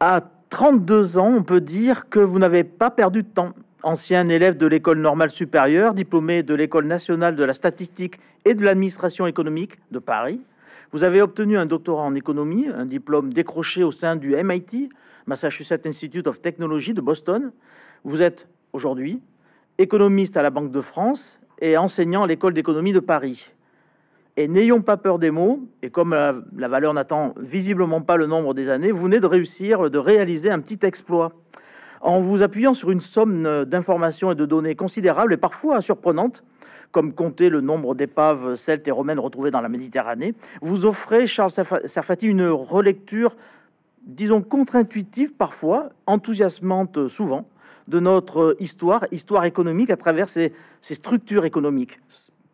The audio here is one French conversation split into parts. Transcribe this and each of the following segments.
À 32 ans, on peut dire que vous n'avez pas perdu de temps. Ancien élève de l'école normale supérieure, diplômé de l'école nationale de la statistique et de l'administration économique de Paris, vous avez obtenu un doctorat en économie, un diplôme décroché au sein du MIT, Massachusetts Institute of Technology de Boston. Vous êtes aujourd'hui économiste à la Banque de France et enseignant à l'école d'économie de Paris. Et n'ayons pas peur des mots, et comme la, valeur n'attend visiblement pas le nombre des années, vous venez de réussir, de réaliser un petit exploit. En vous appuyant sur une somme euh, d'informations et de données considérables et parfois surprenantes, comme compter le nombre d'épaves celtes et romaines retrouvées dans la Méditerranée, vous offrez, Charles Sarfati, une relecture, disons, contre-intuitive parfois, enthousiasmante souvent, de notre histoire, histoire économique à travers ces structures économiques.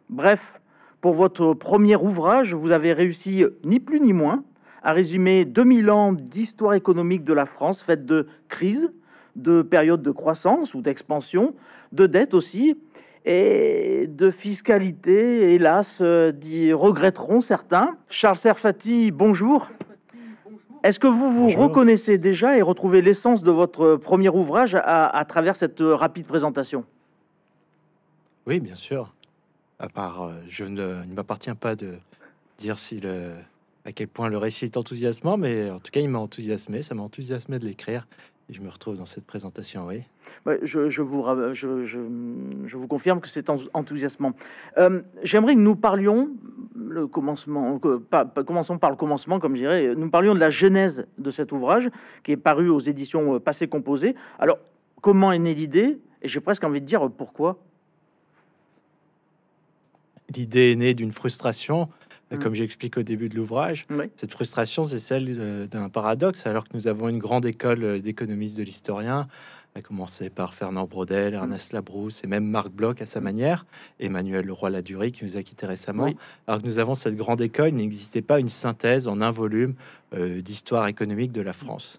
Bref, pour votre premier ouvrage, vous avez réussi euh, ni plus ni moins à résumer 2000 ans d'histoire économique de la France faite de crises, de périodes de croissance ou d'expansion, de dettes aussi, et de fiscalité, hélas, euh, regretteront certains. Charles Serfati, bonjour. Est-ce que vous vous reconnaissez déjà et retrouvez l'essence de votre premier ouvrage à travers cette euh, rapide présentation Oui, bien sûr à part, euh, je ne, m'appartiens pas de dire si le, à quel point le récit est enthousiasmant, mais en tout cas, il m'a enthousiasmé, ça m'a enthousiasmé de l'écrire. Et je me retrouve dans cette présentation, oui. je, vous, je, je, vous confirme que c'est enthousiasmant. Euh, j'aimerais que nous parlions, le commencement, pas, commençons par le commencement, comme je dirais, nous parlions de la genèse de cet ouvrage qui est paru aux éditions euh, Passé Composé. Alors, comment est née l'idée Et j'ai presque envie de dire pourquoi l'idée est née d'une frustration, euh, mm. comme j'explique au début de l'ouvrage. Cette frustration, c'est celle euh, d'un paradoxe, alors que nous avons une grande école euh, d'économistes de l'historien, a commencé par Fernand Braudel, mm. Ernest Labrousse et même Marc Bloch à sa mm. manière, Emmanuel Leroy-Ladurie qui nous a quitté récemment. Alors que nous avons cette grande école, il n'existait pas une synthèse en un volume d'histoire économique de la France.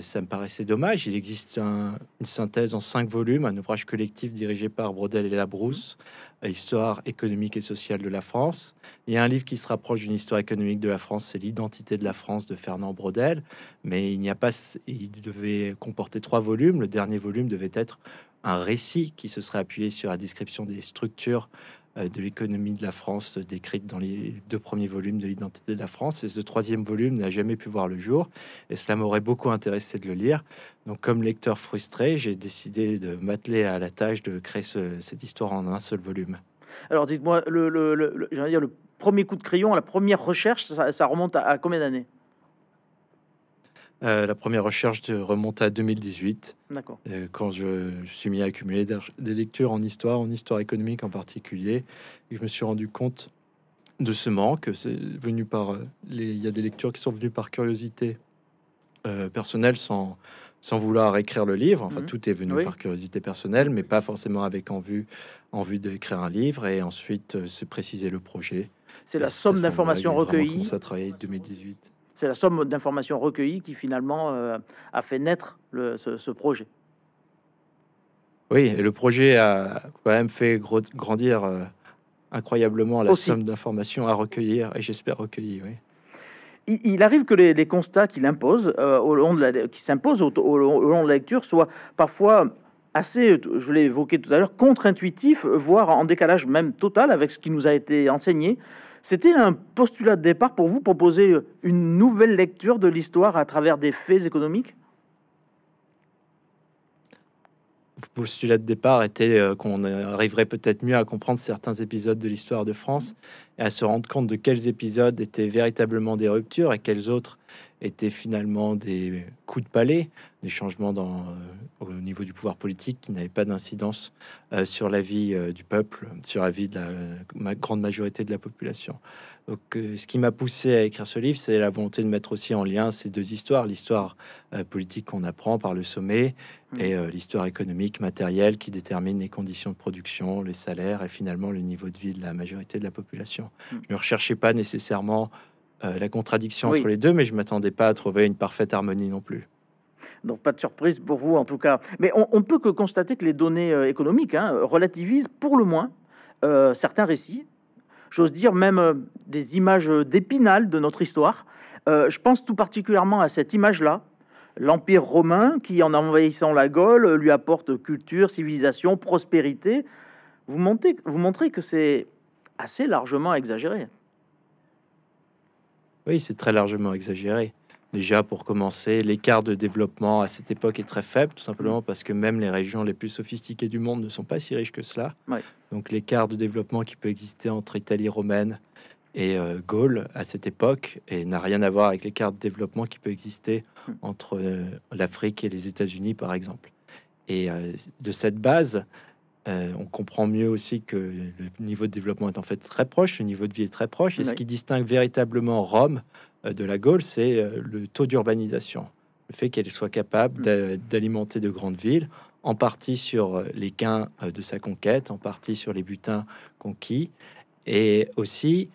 ça me paraissait dommage. Il existe une synthèse en cinq volumes, un ouvrage collectif dirigé par Brodel et Labrousse, histoire économique et sociale de la France. Il y a un livre qui se rapproche d'une histoire économique de la France, c'est l'identité de la France de Fernand Braudel, mais il n'y a pas, il devait comporter trois volumes. Le dernier volume devait être un récit qui se serait appuyé sur la description des structures euh, de l'économie de la France euh, décrite dans les deux premiers volumes de l'identité de la France. Et ce troisième volume n'a jamais pu voir le jour. Et cela m'aurait beaucoup intéressé de le lire. Donc comme lecteur frustré, j'ai décidé de m'atteler à la tâche de créer cette histoire en un seul volume. Alors dites-moi, le, premier coup de crayon, la première recherche, ça, remonte à combien d'années euh, la première recherche remonte à 2018. Euh, quand je, suis mis à accumuler des lectures en histoire, en histoire économique en particulier, et je me suis rendu compte de ce manque. C'est venu par. Euh, il y a des lectures qui sont venues par curiosité personnelle sans, sans vouloir écrire le livre. Enfin, mhm. tout est venu par curiosité personnelle, mais pas forcément avec en vue, en vue d'écrire un livre et ensuite se préciser le projet. C'est la somme d'informations recueillies. Ça travaillé 2018 c'est la somme d'informations recueillies qui finalement euh, a fait naître le, ce, projet. Oui, et le projet a quand même fait grandir euh, incroyablement la somme d'informations à recueillir, et j'espère recueillir, Oui il, arrive que les, constats qu'il impose, euh, au long de la, qui s'imposent au, au, long de la lecture, soient parfois assez, je l'ai évoqué tout à l'heure, contre-intuitifs, voire en décalage même total avec ce qui nous a été enseigné. C'était un postulat de départ pour vous proposer euh, une nouvelle lecture de l'histoire à travers des faits économiques Le postulat de départ était euh, qu'on arriverait peut-être mieux à comprendre certains épisodes de l'histoire de France et à se rendre compte de quels épisodes étaient véritablement des ruptures et quels autres étaient finalement des coups de palais des changements dans, euh, au niveau du pouvoir politique qui n'avaient pas d'incidence euh, sur la vie euh, du peuple, sur la vie de la grande majorité de la population. Donc, ce qui m'a poussé à écrire ce livre, c'est la volonté de mettre aussi en lien ces deux histoires, l'histoire politique qu'on apprend par le sommet et l'histoire économique, matérielle, qui détermine les conditions de production, les salaires et finalement le niveau de vie de la majorité de la population. Mm. Je ne recherchais pas nécessairement la contradiction entre les deux, mais je m'attendais pas à trouver une parfaite harmonie non plus. Donc pas de surprise pour vous en tout cas. Mais on, peut que constater que les données euh, économiques hein, relativisent pour le moins euh, certains récits. J'ose dire même euh, des images d'épinal de notre histoire. je pense tout particulièrement à cette image-là. L'Empire romain qui, en envahissant la Gaule, lui apporte culture, civilisation, prospérité. Vous, montez, vous montrez que c'est assez largement exagéré. Oui, c'est très largement exagéré. Déjà, pour commencer, l'écart de développement à cette époque est très faible, tout simplement parce que même les régions les plus sophistiquées du monde ne sont pas si riches que cela. Donc l'écart de développement qui peut exister entre Italie romaine et Gaulle euh, Gaule à cette époque n'a rien à voir avec l'écart de développement qui peut exister hmm. entre euh, l'Afrique et les États-Unis, par exemple. Et euh, de cette base, on comprend mieux aussi que le niveau de développement est en fait très proche, le niveau de vie est très proche. Et ce qui distingue véritablement Rome euh, de la Gaule, c'est euh, le taux d'urbanisation. Le fait qu'elle soit capable mm. d'alimenter de grandes villes, en partie sur euh, les gains de sa conquête, en partie sur les butins conquis, et aussi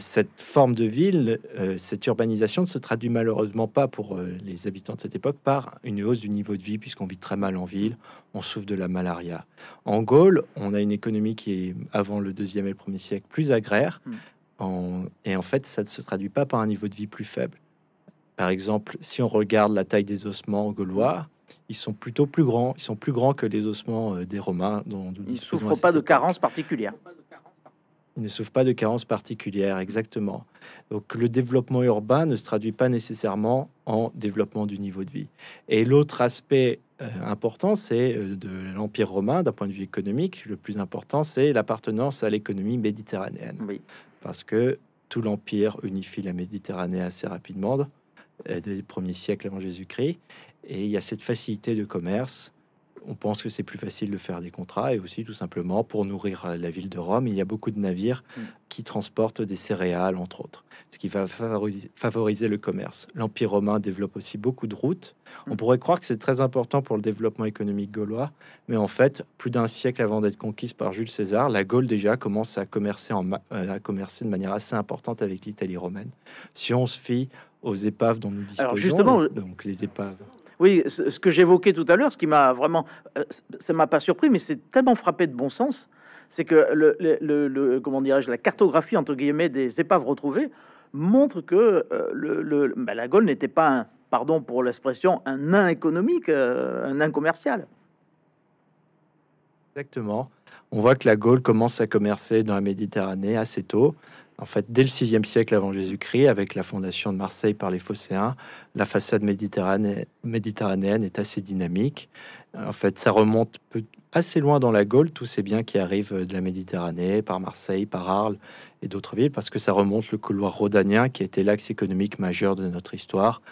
cette forme de ville, cette urbanisation ne se traduit malheureusement pas pour les habitants de cette époque par une hausse du niveau de vie, puisqu'on vit très mal en ville, on souffre de la malaria. En Gaule, on a une économie qui est, avant le deuxième et le premier siècle, plus agraire, mm. Et en fait, ça ne se traduit pas par un niveau de vie plus faible. Par exemple, si on regarde la taille des ossements gaulois, ils sont plutôt plus grands. Ils sont plus grands que les ossements euh, des Romains. Dont, ils ne souffrent pas de carence particulière. Il ne souffre pas de carences particulières, exactement. Donc le développement urbain ne se traduit pas nécessairement en développement du niveau de vie. Et l'autre aspect euh, important, c'est euh, de l'Empire romain, d'un point de vue économique, le plus important, c'est l'appartenance à l'économie méditerranéenne. Parce que tout l'Empire unifie la Méditerranée assez rapidement, euh, dès les premiers siècles avant Jésus-Christ. Et il y a cette facilité de commerce on pense que c'est plus facile de faire des contrats et aussi tout simplement pour nourrir euh, la ville de Rome, il y a beaucoup de navires mm. qui transportent des céréales, entre autres, ce qui va favoriser, le commerce. L'Empire romain développe aussi beaucoup de routes. On mm. pourrait croire que c'est très important pour le développement économique gaulois, mais en fait, plus d'un siècle avant d'être conquise par Jules César, la Gaule déjà commence à commercer, en euh, à commercer de manière assez importante avec l'Italie romaine. Si on se fie aux épaves dont nous disposons, justement, donc les épaves. Oui, ce que j'évoquais tout à l'heure, ce qui m'a vraiment, euh, ça m'a pas surpris, mais c'est tellement frappé de bon sens, c'est que le, comment dirais-je, la cartographie entre guillemets des épaves retrouvées montre que euh, le, bah, la Gaule n'était pas, un, pardon pour l'expression, un nain économique, euh, un nain commercial. Exactement. On voit que la Gaule commence à commercer dans la Méditerranée assez tôt. En fait, dès le 6 siècle avant Jésus-Christ, avec la fondation de Marseille par les Phocéens, la façade méditerranéenne est assez dynamique. En fait, ça remonte assez loin dans la Gaule, tous ces biens qui arrivent de la Méditerranée, par Marseille, par Arles et d'autres villes, parce que ça remonte le couloir rhodanien qui était l'axe économique majeur de notre histoire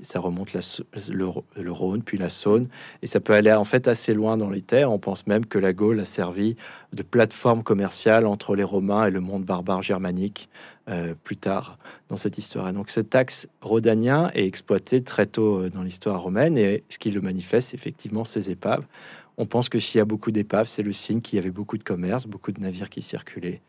ça remonte le, Rhône, puis la Saône, et ça peut aller en fait assez loin dans les terres. On pense même que la Gaule a servi de plateforme commerciale entre les Romains et le monde barbare germanique euh, plus tard dans cette histoire. donc cet axe rhodanien est exploité très tôt euh, dans l'histoire romaine, et ce qui le manifeste, effectivement, ces épaves. On pense que s'il y a beaucoup d'épaves, c'est le signe qu'il y avait beaucoup de commerce, beaucoup de navires qui circulaient.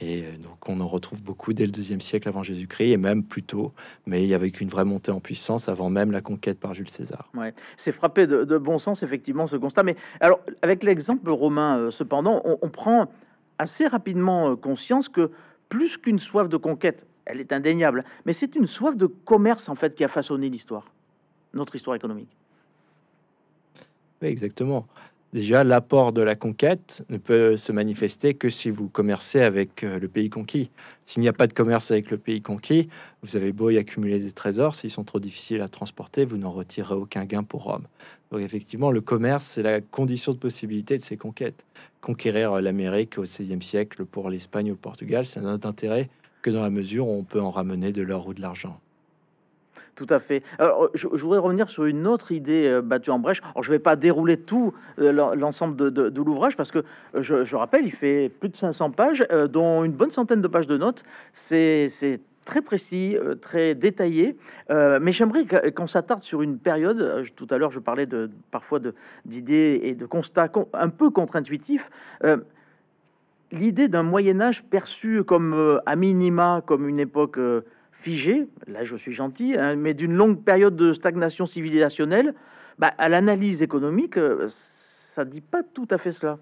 Et euh, donc on en retrouve beaucoup dès le deuxième siècle avant Jésus-Christ et même plus tôt, mais avec une vraie montée en puissance avant même la conquête par Jules César. Ouais, c'est frappé de, bon sens effectivement ce constat. Mais alors avec l'exemple romain, euh, cependant, on, on, prend assez rapidement euh, conscience que plus qu'une soif de conquête, elle est indéniable, mais c'est une soif de commerce en fait qui a façonné l'histoire, notre histoire économique. Oui, exactement. Déjà, l'apport de la conquête ne peut se manifester que si vous commercez avec euh, le pays conquis. S'il n'y a pas de commerce avec le pays conquis, vous avez beau y accumuler des trésors, s'ils sont trop difficiles à transporter, vous n'en retirez aucun gain pour Rome. Donc effectivement, le commerce, c'est la condition de possibilité de ces conquêtes. Conquérir euh, l'Amérique au XVIe siècle pour l'Espagne ou le Portugal, c'est n'a intérêt que dans la mesure où on peut en ramener de l'or ou de l'argent. Tout à fait. Alors, euh, je, voudrais revenir sur une autre idée euh, battue en brèche. Alors, je ne vais pas dérouler tout euh, l'ensemble de, l'ouvrage parce que je, rappelle, il fait plus de 500 pages, dont une bonne centaine de pages de notes. C'est très précis, très détaillé. mais j'aimerais qu'on s'attarde sur une période. Tout à l'heure, je parlais de, parfois d'idées et de constats un peu contre-intuitifs. L'idée d'un Moyen Âge perçu comme à minima, comme une époque figé, là je suis gentil, hein, mais d'une longue période de stagnation civilisationnelle, bah, à l'analyse économique, euh, ça dit pas tout à fait cela.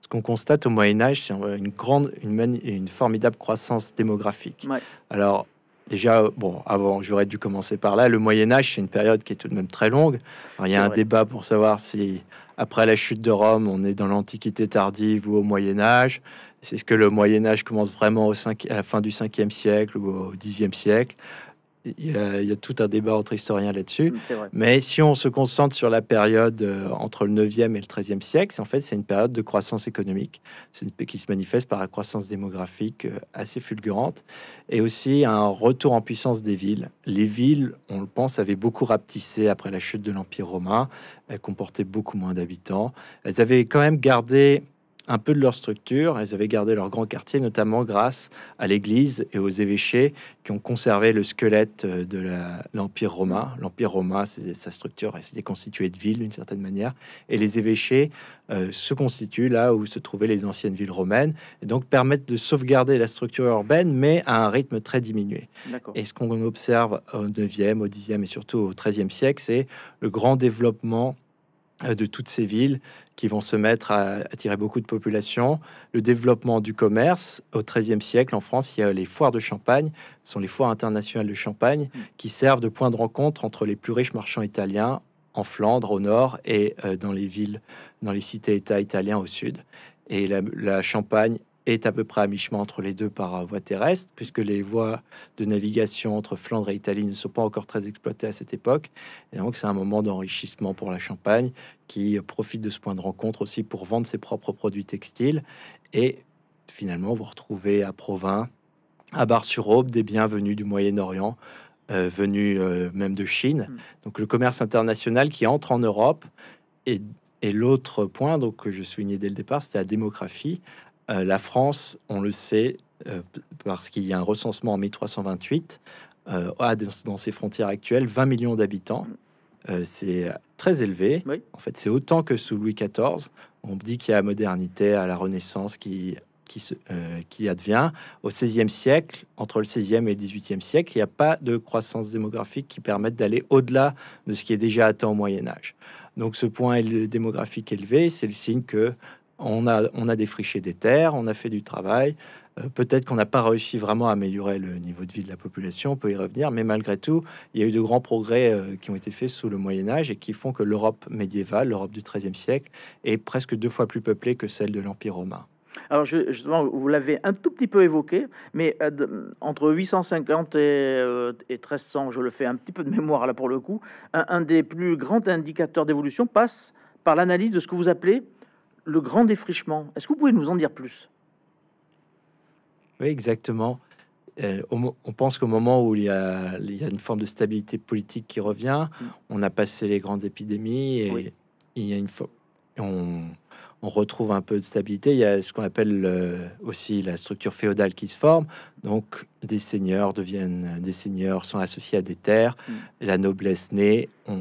Ce qu'on constate au Moyen Âge, c'est une grande, une, une, formidable croissance démographique. Alors déjà, bon, avant, j'aurais dû commencer par là. Le Moyen Âge, c'est une période qui est tout de même très longue. il y a un débat pour savoir si après la chute de Rome, on est dans l'Antiquité tardive ou au Moyen Âge. C'est ce que le Moyen Âge commence vraiment au 5, à la fin du 5e siècle ou au 10e siècle. Il y, a, tout un débat entre historiens là-dessus. Mm, Mais si on se concentre sur la période euh, entre le 9e et le 13e siècle, en fait, c'est une période de croissance économique qui se manifeste par la croissance démographique euh, assez fulgurante et aussi un retour en puissance des villes. Les villes, on le pense, avaient beaucoup rapetissé après la chute de l'Empire romain. Elles comportaient beaucoup moins d'habitants. Elles avaient quand même gardé un peu de leur structure. Elles avaient gardé leur grand quartier, notamment grâce à l'église et aux évêchés qui ont conservé le squelette euh, de l'Empire romain. L'Empire romain, sa structure, c'était constitué de villes d'une certaine manière. Et les évêchés euh, se constituent là où se trouvaient les anciennes villes romaines, et donc permettent de sauvegarder la structure urbaine, mais à un rythme très diminué. Et ce qu'on observe au 9e, au 10e et surtout au 13e siècle, c'est le grand développement euh, de toutes ces villes qui vont se mettre à attirer beaucoup de population. Le développement du commerce. Au XIIIe siècle, en France, il y a les foires de champagne. Ce sont les foires internationales de champagne mm. qui servent de point de rencontre entre les plus riches marchands italiens en Flandre, au nord, et euh, dans les villes, dans les cités-États italiens au sud. Et la, la Champagne est à peu près à mi-chemin entre les deux par voie terrestre, puisque les voies de navigation entre Flandre et Italie ne sont pas encore très exploitées à cette époque. Et donc, c'est un moment d'enrichissement pour la Champagne, qui profite de ce point de rencontre aussi pour vendre ses propres produits textiles. Et finalement, vous retrouvez à Provins, à Bar-sur-Aube, des bienvenus du Moyen-Orient, euh, venus euh, même de Chine. Mm. Donc, le commerce international qui entre en Europe et et l'autre point, donc, que je soulignais dès le départ, c'était la démographie, euh, la France, on le sait, euh, parce qu'il y a un recensement en 1328, euh, a dans ses frontières actuelles 20 millions d'habitants. c'est très élevé. En fait, c'est autant que sous Louis XIV. On dit qu'il y a la modernité, à la Renaissance qui, qui advient. Au XVIe siècle, entre le XVIe et le XVIIIe siècle, il n'y a pas de croissance démographique qui permette d'aller au-delà de ce qui est déjà atteint au Moyen Âge. Donc ce point démographique élevé, c'est le signe que on a, on a défriché des terres, on a fait du travail. Euh, peut-être qu'on n'a pas réussi vraiment à améliorer le niveau de vie de la population, on peut y revenir, mais malgré tout, il y a eu de grands progrès euh, qui ont été faits sous le Moyen Âge et qui font que l'Europe médiévale, l'Europe du XIIIe siècle, est presque deux fois plus peuplée que celle de l'Empire romain. Alors justement, vous l'avez un tout petit peu évoqué, mais euh, entre 850 et, 1300, je le fais un petit peu de mémoire là pour le coup, un des plus grands indicateurs d'évolution passe par l'analyse de ce que vous appelez le grand défrichement. Est-ce que vous pouvez nous en dire plus Oui, exactement. Euh, on, pense qu'au moment où il y, a, une forme de stabilité politique qui revient, mm. on a passé les grandes épidémies et il y a une on, on, retrouve un peu de stabilité. Il y a ce qu'on appelle euh, aussi la structure féodale qui se forme. Donc, des seigneurs deviennent des seigneurs, sont associés à des terres. Mm. La noblesse naît, on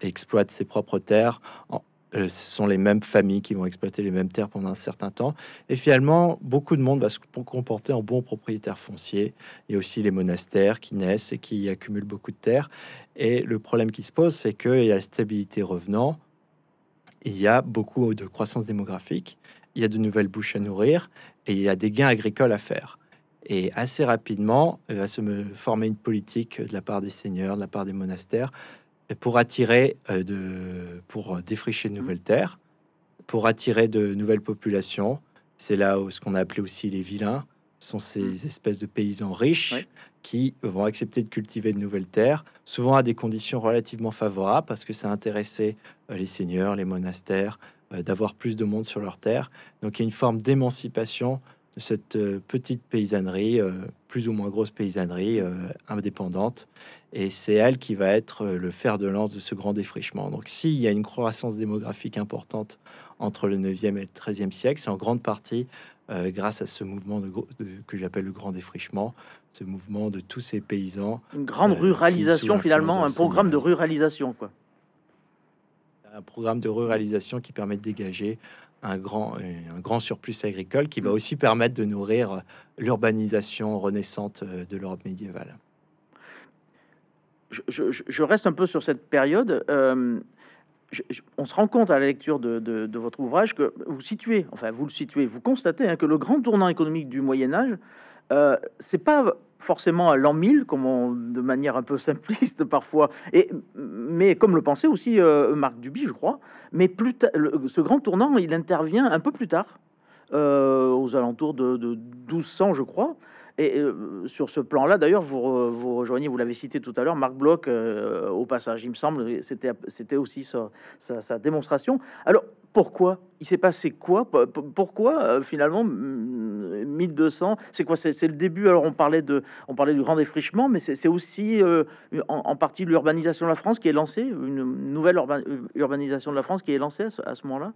exploite ses propres terres en, euh, ce sont les mêmes familles qui vont exploiter les mêmes terres pendant un certain temps. Et finalement, beaucoup de monde va se comporter en bon propriétaire foncier. Il y a aussi les monastères qui naissent et qui accumulent beaucoup de terres. Et le problème qui se pose, c'est qu'il y a la stabilité revenant, il y a beaucoup de croissance démographique, il y a de nouvelles bouches à nourrir et il y a des gains agricoles à faire. Et assez rapidement, euh, va se former une politique de la part des seigneurs, de la part des monastères, pour attirer, euh, de, pour euh, défricher de mmh. nouvelles terres, pour attirer de nouvelles populations. C'est là où ce qu'on a appelé aussi les vilains sont ces mmh. espèces de paysans riches qui vont accepter de cultiver de nouvelles terres, souvent à des conditions relativement favorables, parce que ça intéressait euh, les seigneurs, les monastères, d'avoir plus de monde sur leurs terres. Donc il y a une forme d'émancipation cette euh, petite paysannerie, euh, plus ou moins grosse paysannerie euh, indépendante. Et c'est elle qui va être le fer de lance de ce grand défrichement. Donc s'il y a une croissance démographique importante entre le 9e et le 13e siècle, c'est en grande partie grâce à ce mouvement de, que j'appelle le grand défrichement, ce mouvement de tous ces paysans. Une grande ruralisation finalement, un programme de ruralisation. Quoi. Un programme de ruralisation qui permet de dégager un grand, euh, un grand surplus agricole qui va mm. aussi permettre de nourrir euh, l'urbanisation renaissante euh, de l'Europe médiévale. Je, reste un peu sur cette période. on se rend compte à la lecture de, votre ouvrage que vous situez, enfin vous le situez, vous constatez hein, que le grand tournant économique du Moyen Âge, euh, c'est pas forcément à l'an 1000, comme de manière un peu simpliste parfois, et, mais comme le pensait aussi euh, Marc Duby, je crois. Mais plus tard, ce grand tournant, il intervient un peu plus tard, euh, aux alentours de, 1200, je crois. Et euh, sur ce plan-là, d'ailleurs, vous, vous, rejoignez, vous l'avez cité tout à l'heure, Marc Bloch, au passage, il me semble, c'était aussi sa, sa démonstration. Alors, pourquoi il s'est passé quoi Pourquoi euh, finalement 1200 C'est quoi C'est le début. Alors on parlait de, on parlait du grand défrichement, mais c'est aussi euh, en, partie l'urbanisation de la France qui est lancée, une nouvelle urbanisation de la France qui est lancée à ce, moment-là.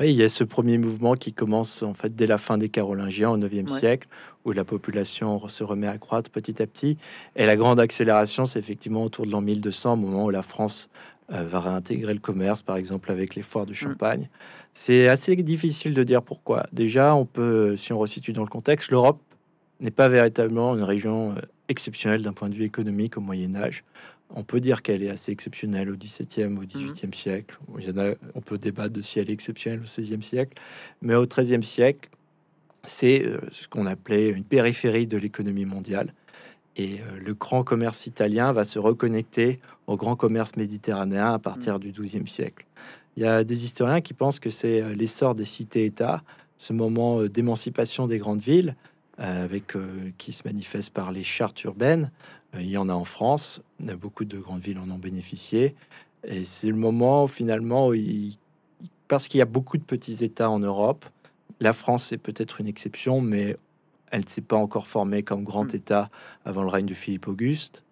Oui, il y a ce premier mouvement qui commence en fait dès la fin des Carolingiens au 9e siècle, où la population se remet à croître petit à petit. Et la grande accélération, c'est effectivement autour de l'an 1200, au moment où la France euh, va réintégrer le commerce, par exemple avec les foires de mm. champagne. C'est assez difficile de dire pourquoi. Déjà, on peut, si on resitue dans le contexte, l'Europe n'est pas véritablement une région euh, exceptionnelle d'un point de vue économique au Moyen Âge. On peut dire qu'elle est assez exceptionnelle au XVIIe, au XVIIIe mm. siècle. on peut débattre de si elle est exceptionnelle au XVIe siècle, mais au XIIIe siècle, c'est euh, ce qu'on appelait une périphérie de l'économie mondiale. Et le grand commerce italien va se reconnecter au grand commerce méditerranéen à partir mm. du du XIIe siècle. Il y a des historiens qui pensent que c'est euh, l'essor des cités-États, ce moment euh, d'émancipation des grandes villes, euh, avec qui se manifeste par les chartes urbaines. Il y en a en France, beaucoup de grandes villes en ont bénéficié, et c'est le moment finalement parce qu'il y a beaucoup de petits États en Europe. La France est peut-être une exception, mais elle ne s'est pas encore formée comme grand mm. État avant le règne de Philippe Auguste.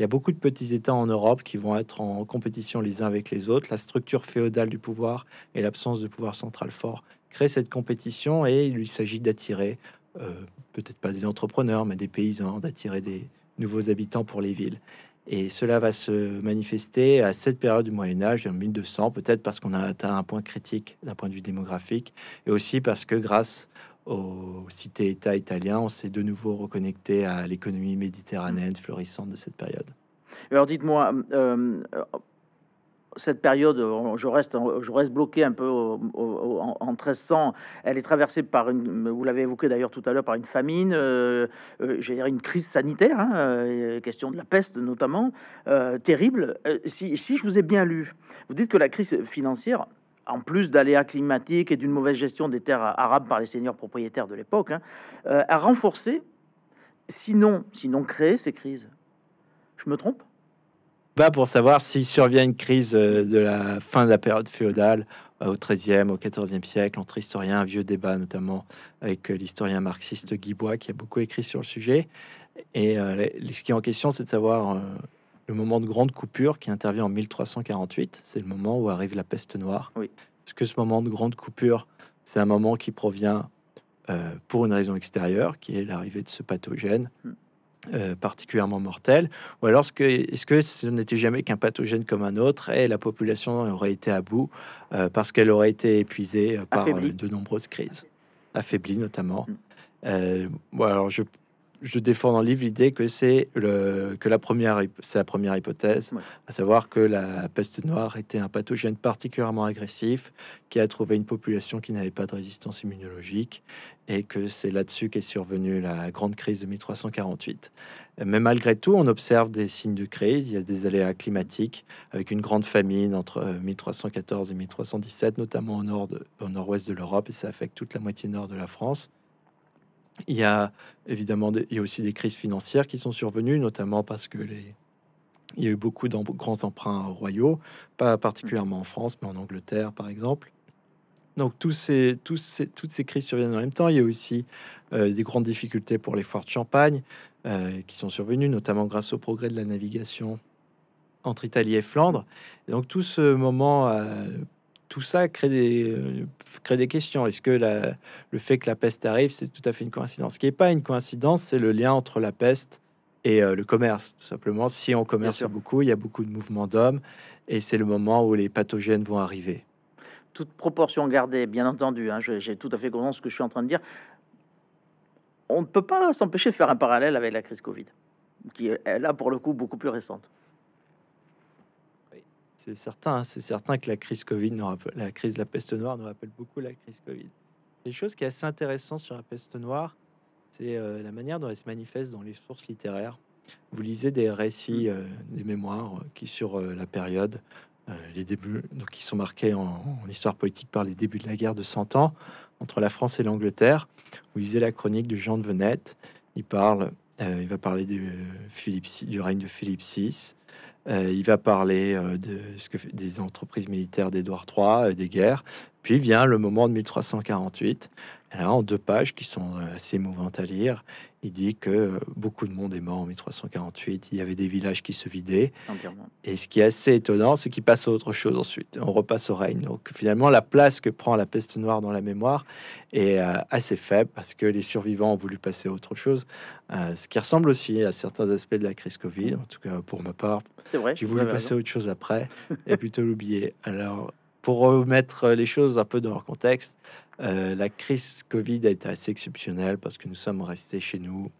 Il y a beaucoup de petits États en Europe qui vont être en compétition les uns avec les autres. La structure féodale du pouvoir et l'absence de pouvoir central fort créent cette compétition et il s'agit d'attirer, euh, peut-être pas des entrepreneurs, mais des paysans, d'attirer des nouveaux habitants pour les villes. Et cela va se manifester à cette période du Moyen Âge, en 1200, peut-être parce qu'on a atteint un point critique d'un point de vue démographique, et aussi parce que grâce aux cités-États italiens, on s'est de nouveau reconnecté à l'économie méditerranéenne florissante de cette période. Alors dites-moi, euh, cette période, je reste, je reste bloqué un peu en, en, 1300. Elle est traversée par une, vous l'avez évoqué d'ailleurs tout à l'heure, par une famine, euh, euh dire une crise sanitaire, hein, euh, question de la peste notamment, terrible. Si, si, je vous ai bien lu, vous dites que la crise financière en plus d'aléas climatiques et d'une mauvaise gestion des terres arabes par les seigneurs propriétaires de l'époque, hein, euh, renforcé, à sinon, sinon créer ces crises. Je me trompe Pas pour savoir s'il survient une crise euh, de la fin de la période féodale euh, au XIIIe, au XIVe siècle, entre historiens, un vieux débat notamment avec l'historien marxiste Guy Bois qui a beaucoup écrit sur le sujet. Et qui est en question, c'est de savoir... Le moment de grande coupure qui intervient en 1348, c'est le moment où arrive la peste noire. Oui. Est-ce que ce moment de grande coupure, c'est un moment qui provient euh, pour une raison extérieure, qui est l'arrivée de ce pathogène hmm. euh, particulièrement mortel Ou alors est-ce que, ce n'était jamais qu'un pathogène comme un autre et la population aurait été à bout euh, parce qu'elle aurait été épuisée par de nombreuses crises, affaiblie notamment bon, hmm. Alors je je défends dans le livre l'idée que c'est que la première c'est la première hypothèse, à savoir que la peste noire était un pathogène particulièrement agressif qui a trouvé une population qui n'avait pas de résistance immunologique et que c'est là-dessus qu'est survenue la grande crise de 1348. Mais malgré tout, on observe des signes de crise. Il y a des aléas climatiques avec une grande famine entre 1314 euh, et 1317, notamment au nord au nord-ouest de l'Europe, et ça affecte toute la moitié nord de la France. Il y a évidemment il y a aussi des crises financières qui sont survenues, notamment parce que les, il y a eu beaucoup de grands emprunts royaux, pas particulièrement en France, mais en Angleterre, par exemple. Donc tous ces, tous ces, toutes ces crises surviennent en même temps. Il y a aussi euh, des grandes difficultés pour les foires de champagne euh, qui sont survenues, notamment grâce au progrès de la navigation entre Italie et Flandre. donc tout ce moment euh, tout ça euh, crée des, questions. Est-ce que le fait que la peste arrive, c'est tout à fait une coïncidence Ce qui n'est pas une coïncidence, c'est le lien entre la peste et euh, le commerce, tout simplement. Si on commerce beaucoup, il y a beaucoup de mouvements d'hommes, et c'est le moment où les pathogènes vont arriver. Toute proportion gardée, bien entendu, hein. j'ai tout à fait conscience ce que je suis en train de dire. On ne peut pas s'empêcher de faire un parallèle avec la crise Covid, qui est là pour le coup beaucoup plus récente. C'est certain, hein, c'est certain que la crise Covid, la crise de la peste noire nous rappelle beaucoup la crise Covid. Les choses qui est assez intéressante sur la peste noire, c'est euh, la manière dont elle se manifeste dans les sources littéraires. Vous lisez des récits, mm. euh, des mémoires euh, qui, sur la période, les débuts, qui sont marqués en, histoire politique par les débuts de la guerre de 100 ans entre la France et l'Angleterre. Vous lisez la chronique de Jean de Venette. Il parle, il va parler du règne de Philippe VI. Euh, il va parler euh, de ce que, des entreprises militaires d'Édouard III, euh, des guerres. Puis vient le moment de 1348 alors, hein, en deux pages qui sont euh, assez mouvantes à lire, il dit que euh, beaucoup de monde est mort en 1348. Il y avait des villages qui se vidaient. Et ce qui est assez étonnant, c'est qu'il passe à autre chose ensuite. On repasse au règne. Donc finalement, la place que prend la peste noire dans la mémoire est euh, assez faible parce que les survivants ont voulu passer à autre chose. ce qui ressemble aussi à certains aspects de la crise Covid, en tout cas pour ma part. C'est vrai. J'ai voulu passer à autre chose après et plutôt l'oublier. Alors, pour remettre les choses un peu dans leur contexte, euh, la crise Covid a été assez exceptionnelle parce que nous sommes restés chez nous.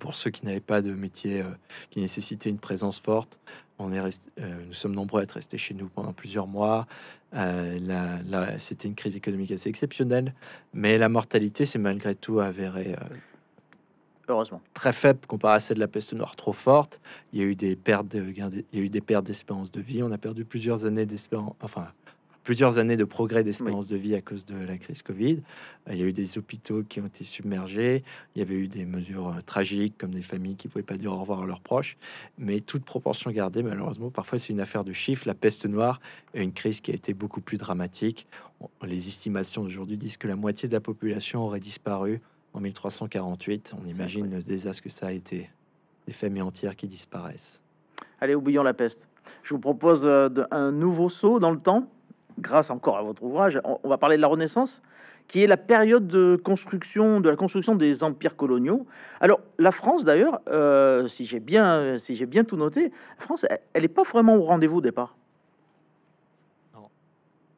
Pour ceux qui n'avaient pas de métier euh, qui nécessitait une présence forte, on est euh, nous sommes nombreux à être restés chez nous pendant plusieurs mois. C'était une crise économique assez exceptionnelle, mais la mortalité s'est malgré tout avérée heureusement. Très faible comparé à celle de la peste noire, trop forte. Il y a eu des pertes, eu des pertes d'espérance de vie. On a perdu plusieurs années d'espérance, enfin plusieurs années de progrès d'espérance de vie à cause de la crise Covid. Euh, il y a eu des hôpitaux qui ont été submergés. Il y avait eu des mesures euh, tragiques, comme des familles qui ne pouvaient pas dire au revoir à leurs proches. Mais toute proportion gardée, malheureusement, parfois c'est une affaire de chiffres. La peste noire est une crise qui a été beaucoup plus dramatique. Les estimations d'aujourd'hui disent que la moitié de la population aurait disparu en 1348. On imagine le désastre que ça a été. Des familles entières qui disparaissent. Allez, oublions la peste. Je vous propose euh, un nouveau saut dans le temps grâce encore à votre ouvrage, on, va parler de la Renaissance, qui est la période de construction de la construction des empires coloniaux. Alors la France d'ailleurs, euh, si j'ai bien si j'ai bien tout noté, la France elle n'est pas vraiment au rendez-vous au départ.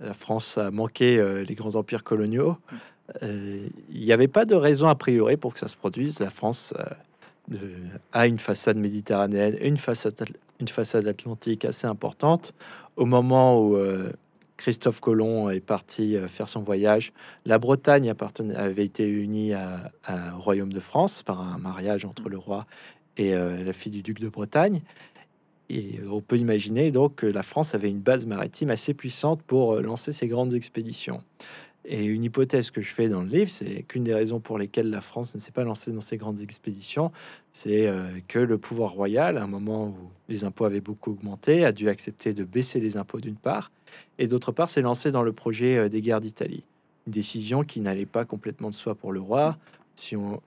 La France a manqué euh, les grands empires coloniaux. Euh, il n'y avait pas de raison a priori pour que ça se produise. La France a une façade méditerranéenne, une façade, une façade atlantique assez importante. Au moment où Christophe Colomb est parti euh, faire son voyage. La Bretagne avait été unie à, à, au Royaume de France par un mariage entre le roi et euh, la fille du duc de Bretagne. Et euh, on peut imaginer donc que la France avait une base maritime assez puissante pour lancer ses grandes expéditions. Et une hypothèse que je fais dans le livre, c'est qu'une des raisons pour lesquelles la France ne s'est pas lancée dans ses grandes expéditions, c'est que le pouvoir royal, à un moment où les impôts avaient beaucoup augmenté, a dû accepter de baisser les impôts d'une part, et d'autre part s'est lancé dans le projet euh, des guerres d'Italie. Une décision qui n'allait pas complètement de soi pour le roi. Si on,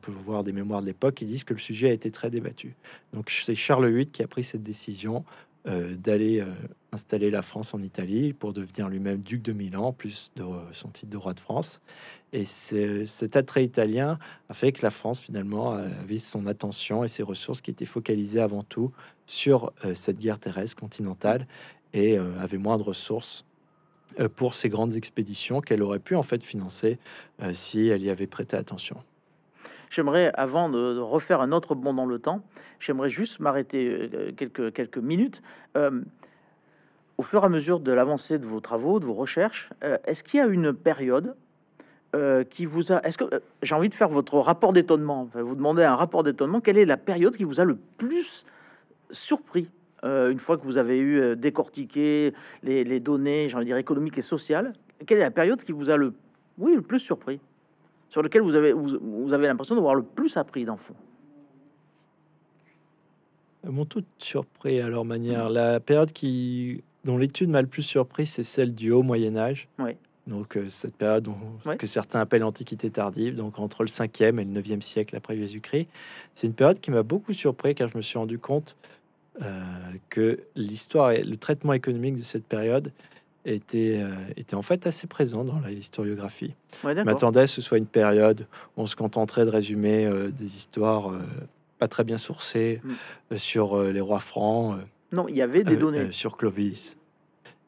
peut voir des mémoires de l'époque, ils disent que le sujet a été très débattu. Donc c'est Charles VIII qui a pris cette décision euh, d'aller euh, installer la France en Italie pour devenir lui-même duc de Milan, plus de son titre de roi de France. Et cet attrait italien a fait que la France, finalement, avait son attention et ses ressources qui étaient focalisées avant tout sur cette guerre terrestre continentale et euh, avait moins de ressources euh, pour ces grandes expéditions qu'elle aurait pu en fait financer euh, si elle y avait prêté attention. J'aimerais, avant de refaire un autre bond dans le temps, j'aimerais juste m'arrêter quelques, quelques minutes. au fur et à mesure de l'avancée de vos travaux, de vos recherches, est-ce qu'il y a une période qui vous a... Est-ce que j'ai envie de faire votre rapport d'étonnement Vous demandez un rapport d'étonnement. Quelle est la période qui vous a le plus surpris euh, une fois que vous avez eu euh, décortiqué les, données, j'allais dire économiques et sociales, quelle est la période qui vous a le, oui, le plus surpris, sur lequel vous avez, vous, avez l'impression d'avoir le plus appris d'enfants euh, m'ont toutes surpris à leur manière. La période qui, dont l'étude m'a le plus surpris, c'est celle du Haut Moyen Âge. Oui. Donc cette période que certains appellent Antiquité tardive, donc entre le 5e et le 9e siècle après Jésus-Christ. C'est une période qui m'a beaucoup surpris car je me suis rendu compte euh, que l'histoire et le traitement économique de cette période était, euh, était en fait assez présent dans la historiographie. Ouais, je m'attendais ce soit une période où on se contenterait de résumer euh, des histoires pas très bien sourcées mm. sur les rois francs. non, il y avait des données. sur Clovis.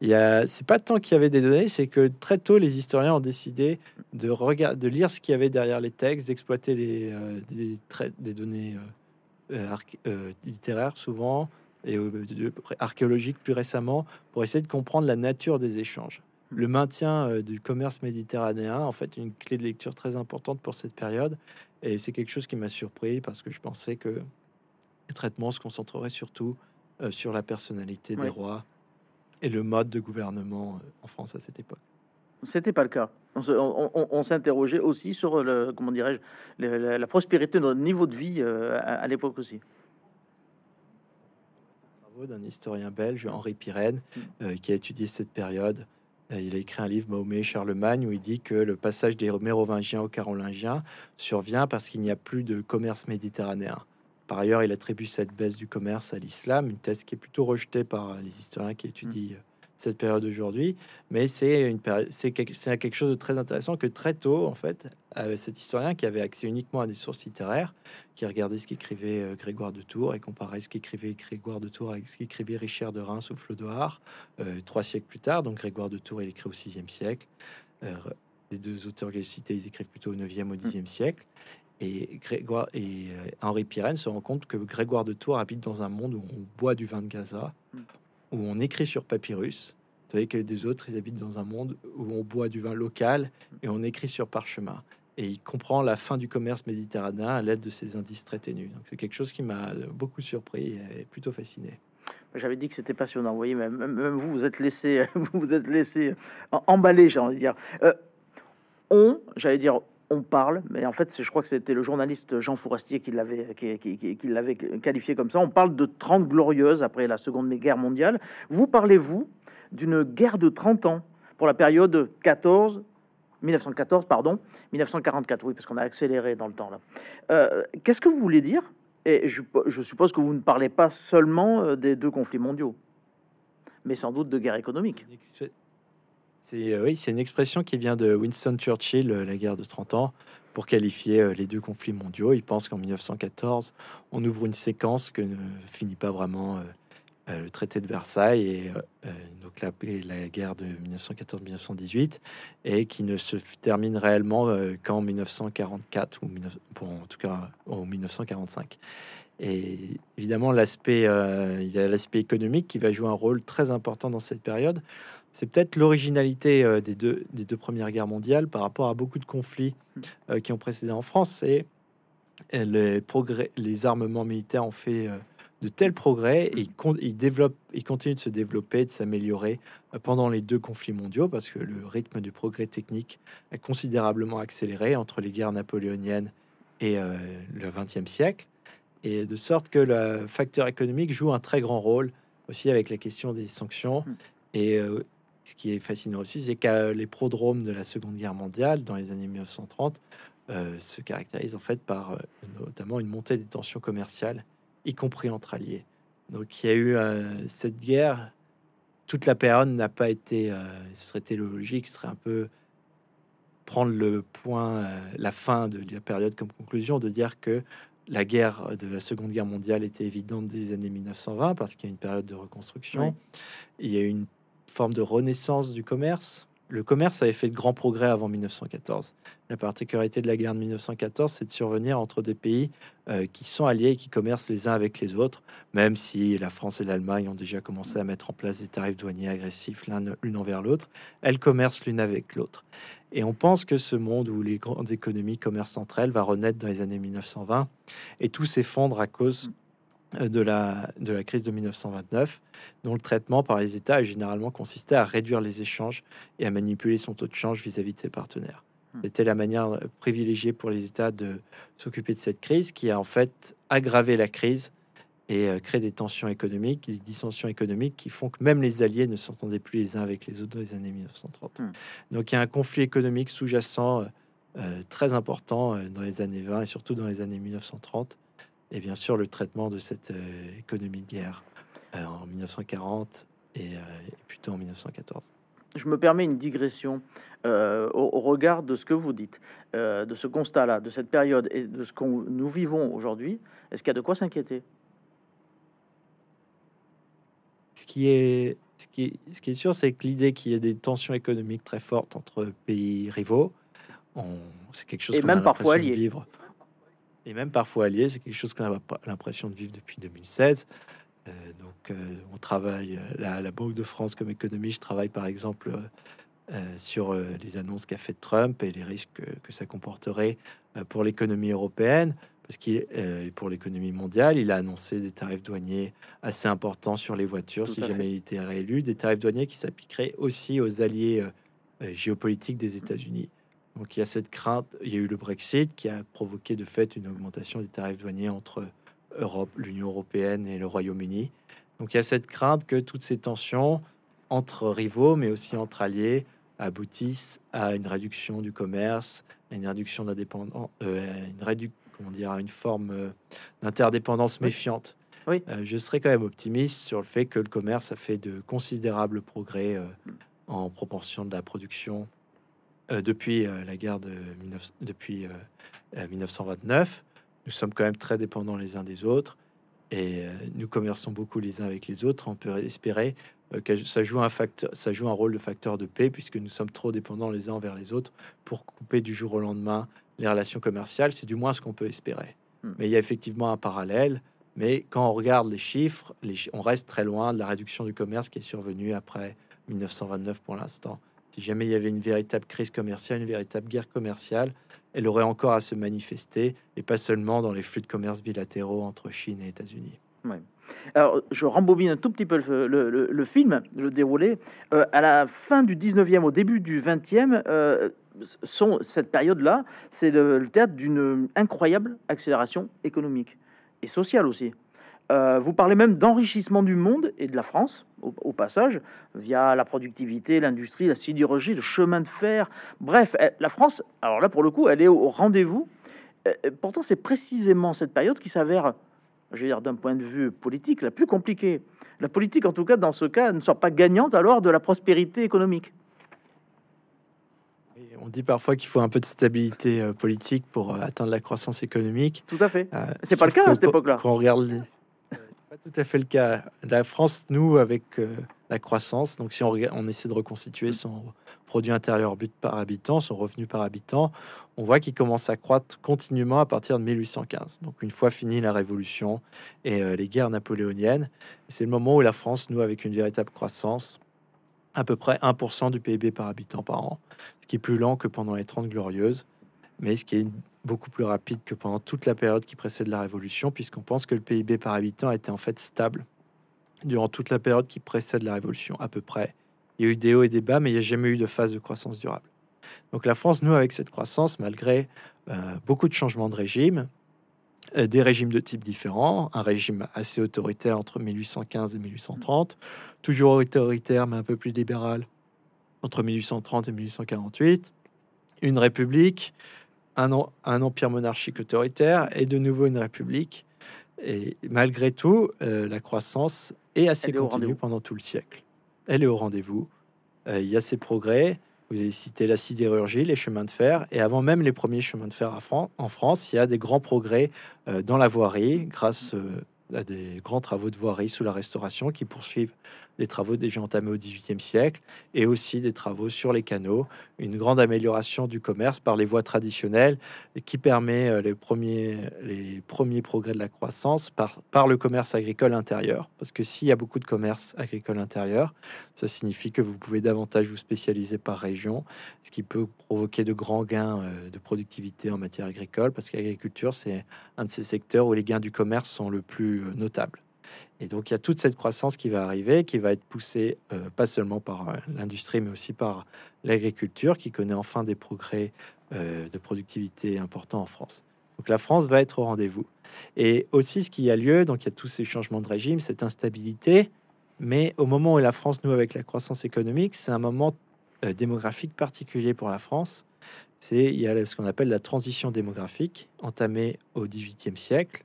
Il c'est pas tant qu'il y avait des données, c'est que très tôt les historiens ont décidé de, de lire ce qu'il y avait derrière les textes, d'exploiter les, des, des, données euh, euh, littéraire souvent et euh, archéologique plus récemment pour essayer de comprendre la nature des échanges. Hmm. Le maintien du commerce méditerranéen, en fait, une clé de lecture très importante pour cette période. Et c'est quelque chose qui m'a surpris parce que je pensais que le traitement se concentrerait surtout sur la personnalité des rois et le mode de gouvernement en France à cette époque. C'était pas le cas. On, s'interrogeait aussi sur le, comment dirais-je, la, prospérité de notre niveau de vie euh, à, l'époque aussi d'un historien belge, Henri Pirenne, mm. euh, qui a étudié cette période. Euh, il a écrit un livre, Mahomet et Charlemagne, où il dit que le passage des Mérovingiens aux Carolingiens survient parce qu'il n'y a plus de commerce méditerranéen. Par ailleurs, il attribue cette baisse du commerce à l'islam, une thèse qui est plutôt rejetée par les historiens qui étudient mm cette période aujourd'hui, mais c'est une c'est quelque, chose de très intéressant que très tôt en fait euh, cet historien qui avait accès uniquement à des sources littéraires, qui regardait ce qu'écrivait euh, Grégoire de Tours et comparait ce qu'écrivait Grégoire de Tours avec ce qu'écrivait Richard de Reims ou Flodoard euh, trois siècles plus tard. Donc Grégoire de Tours il écrit au sixième siècle. les deux auteurs que j'ai cités, ils écrivent plutôt au 9e au 10 mmh. siècle. Et, Grégoire et Henri Pirenne se rend compte que Grégoire de Tours habite dans un monde où on boit du vin de Gaza, mmh où on écrit sur papyrus, y que des autres, ils habitent dans un monde où on boit du vin local et on écrit sur parchemin. Et il comprend la fin du commerce méditerranéen à l'aide de ces indices très ténus. Donc c'est quelque chose qui m'a beaucoup surpris et plutôt fasciné. J'avais dit que c'était passionnant, vous voyez, même, vous vous êtes laissé, vous, êtes laissé emballer, j'ai envie de dire. Euh, on, j'allais dire, on parle, mais en fait, je crois que c'était le journaliste Jean Fourastier qui l'avait qualifié comme ça. On parle de 30 glorieuses après la Seconde Guerre mondiale. Vous parlez-vous d'une guerre de 30 ans pour la période 14 1914 pardon 1944 oui parce qu'on a accéléré dans le temps là. Euh, qu'est-ce que vous voulez dire Et je, je suppose que vous ne parlez pas seulement euh, des deux conflits mondiaux mais sans doute de guerre économique. C'est euh, oui, c'est une expression qui vient de Winston Churchill, euh, la guerre de 30 ans, pour qualifier euh, les deux conflits mondiaux. Il pense qu'en 1914, on ouvre une séquence que ne finit pas vraiment le traité de Versailles et donc la, guerre de 1914-1918 et qui ne se termine réellement qu'en 1944 ou en tout cas en 1945. Et évidemment, l'aspect, il y a l'aspect économique qui va jouer un rôle très important dans cette période c'est peut-être l'originalité euh, des, deux, des deux premières guerres mondiales par rapport à beaucoup de conflits mm. euh, qui ont précédé en France. C'est euh, les progrès, les armements militaires ont fait de tels progrès et mm. ils, continuent de se développer, de s'améliorer pendant les deux conflits mondiaux parce que le rythme du progrès technique a considérablement accéléré entre les guerres napoléoniennes et le XXe siècle. Et de sorte que le facteur économique joue un très grand rôle aussi avec la question des sanctions mm. et ce qui est fascinant aussi, c'est que euh, les prodromes de la Seconde Guerre mondiale, dans les années 1930, euh, se caractérisent en fait par euh, notamment une montée des tensions commerciales, y compris entre alliés. Donc il y a eu cette guerre, toute la période n'a pas été, ce serait logique, ce serait un peu prendre le point, la fin de la période comme conclusion, de dire que la guerre de la Seconde Guerre mondiale était évidente des années 1920 parce qu'il y a une période de reconstruction. Il y a une forme de renaissance du commerce. Le commerce avait fait de grands progrès avant 1914. La particularité de la guerre de 1914, c'est de survenir entre des pays euh, qui sont alliés et qui commercent les uns avec les autres, même si la France et l'Allemagne ont déjà commencé à mettre en place des tarifs douaniers agressifs l'une envers l'autre. Elles commercent l'une avec l'autre. Et on pense que ce monde où les grandes économies commercent entre elles va renaître dans les années 1920 et tout s'effondre à cause euh, de la, crise de 1929, dont le traitement par les États a généralement consisté à réduire les échanges et à manipuler son taux de change vis-à-vis de ses partenaires. Hmm. C'était la manière euh, privilégiée pour les États de s'occuper de cette crise qui a en fait aggravé la crise et euh, créé des tensions économiques, des dissensions économiques qui font que même les alliés ne s'entendaient plus les uns avec les autres dans les années 1930. Hmm. Donc il y a un conflit économique sous-jacent très important dans les années 20 et surtout dans les années 1930 et bien sûr le traitement de cette euh, économie de guerre euh, en 1940 euh, et, plutôt en 1914. Je me permets une digression au, regard de ce que vous dites, de ce constat-là, de cette période et de ce que nous vivons aujourd'hui. Est-ce qu'il y a de quoi s'inquiéter ce qui, est, ce, qui sûr, c'est que l'idée qu'il y ait des tensions économiques très fortes entre pays rivaux, c'est quelque chose et même parfois lié. Vivre et même parfois alliés. C'est quelque chose qu'on a l'impression de vivre depuis 2016. Euh, donc, euh, on travaille euh, la, la, Banque de France comme économie. Je travaille par exemple sur les annonces qu'a fait Trump et les risques que, ça comporterait pour l'économie européenne. Parce qu'il pour l'économie mondiale, il a annoncé des tarifs douaniers assez importants sur les voitures si jamais il était réélu, des tarifs douaniers qui s'appliqueraient aussi aux alliés géopolitiques des États-Unis. Donc il y a cette crainte, il y a eu le Brexit qui a provoqué de fait une augmentation des tarifs douaniers entre Europe, l'Union européenne et le Royaume-Uni. Donc il y a cette crainte que toutes ces tensions entre rivaux, mais aussi entre alliés, aboutissent à une réduction du commerce, à une réduction d'indépendance, euh, une réduction, comment dire, à une forme euh, d'interdépendance méfiante. Oui. Euh, je serais quand même optimiste sur le fait que le commerce a fait de considérables progrès en proportion de la production euh, depuis euh, la guerre de depuis 1929. Euh, nous sommes quand même très dépendants les uns des autres et nous commerçons beaucoup les uns avec les autres. On peut espérer que ça joue un facteur, ça joue un rôle de facteur de paix puisque nous sommes trop dépendants les uns envers les autres pour couper du jour au lendemain les relations commerciales. C'est du moins ce qu'on peut espérer. Hmm. Mais il y a effectivement un parallèle. Mais quand on regarde les chiffres, on reste très loin de la réduction du commerce qui est survenue après 1929 pour l'instant. Si jamais il y avait une véritable crise commerciale, une véritable guerre commerciale, elle aurait encore à se manifester, et pas seulement dans les flux de commerce bilatéraux entre Chine et États-Unis. Alors, je rembobine un tout petit peu le, film, le déroulé. Euh, à la fin du 19e, au début du 20e, euh, sont, cette période-là, c'est le théâtre d'une incroyable accélération économique et sociale aussi. Euh, vous parlez même d'enrichissement du monde et de la France, au, passage, via la productivité, l'industrie, la sidérurgie, le chemin de fer. Bref, eh, la France, alors là pour le coup, elle est au, rendez-vous. Eh, eh, pourtant, c'est précisément cette période qui s'avère, je veux dire, d'un point de vue politique, la plus compliquée. La politique, en tout cas, dans ce cas, ne sort pas gagnante alors de la prospérité économique. On dit parfois qu'il faut un peu de stabilité euh, politique pour euh, atteindre la croissance économique. Tout à fait. c'est pas le cas à cette époque-là. on regarde pas tout à fait le cas. La France, nous, avec euh, la croissance, donc si on, on essaie de reconstituer son produit intérieur brut par habitant, son revenu par habitant, on voit qu'il commence à croître continuellement à partir de 1815. Donc une fois finie la Révolution et euh, les guerres napoléoniennes, c'est le moment où la France, nous, avec une véritable croissance, à peu près 1% du PIB par habitant par an, ce qui est plus lent que pendant les Trente glorieuses, mais ce qui est beaucoup plus rapide que pendant toute la période qui précède la Révolution, puisqu'on pense que le PIB par habitant a été en fait stable durant toute la période qui précède la Révolution, à peu près. Il y a eu des hauts et des bas, mais il n'y a jamais eu de phase de croissance durable. Donc la France, nous, avec cette croissance, malgré euh, beaucoup de changements de régime, euh, des régimes de type différents, un régime assez autoritaire entre 1815 et 1830, toujours autoritaire mais un peu plus libéral entre 1830 et 1848, une république, un, empire monarchique autoritaire et de nouveau une république. Et malgré tout, euh, la croissance est assez continue pendant tout le siècle. Elle est au rendez-vous. Euh, il y a ces progrès. Vous avez cité la sidérurgie, les chemins de fer. Et avant même les premiers chemins de fer à en France, il y a des grands progrès euh, dans la voirie grâce à des grands travaux de voirie sous la Restauration qui poursuivent des travaux déjà entamés au XVIIIe siècle et aussi des travaux sur les canaux, une grande amélioration du commerce par les voies traditionnelles qui permet euh, les premiers, les premiers progrès de la croissance par, par le commerce agricole intérieur. Parce que s'il y a beaucoup de commerce agricole intérieur, ça signifie que vous pouvez davantage vous spécialiser par région, ce qui peut provoquer de grands gains euh, de productivité en matière agricole, parce que l'agriculture, c'est un de ces secteurs où les gains du commerce sont le plus euh, notables. Et donc, il y a toute cette croissance qui va arriver, qui va être poussée euh, pas seulement par euh, l'industrie, mais aussi par l'agriculture, qui connaît enfin des progrès euh, de productivité importants en France. Donc, la France va être au rendez-vous. Et aussi, ce qui a lieu, donc, il y a tous ces changements de régime, cette instabilité. Mais au moment où la France, nous, avec la croissance économique, c'est un moment démographique particulier pour la France. C'est il y a ce qu'on appelle la transition démographique, entamée au XVIIIe siècle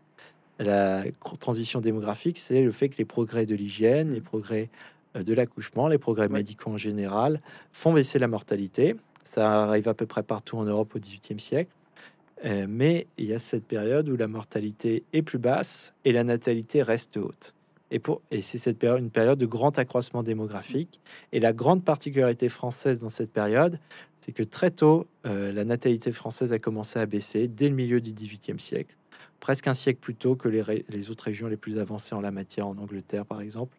la transition démographique, c'est le fait que les progrès de l'hygiène, les progrès euh, de l'accouchement, les progrès médicaux en général font baisser la mortalité. Ça arrive à peu près partout en Europe au XVIIIe siècle. Euh, mais il y a cette période où la mortalité est plus basse et la natalité reste haute. Et, c'est cette période, une période de grand accroissement démographique. Et la grande particularité française dans cette période, c'est que très tôt, euh, la natalité française a commencé à baisser dès le milieu du XVIIIe siècle presque un siècle plus tôt que les, autres régions les plus avancées en la matière, en Angleterre par exemple.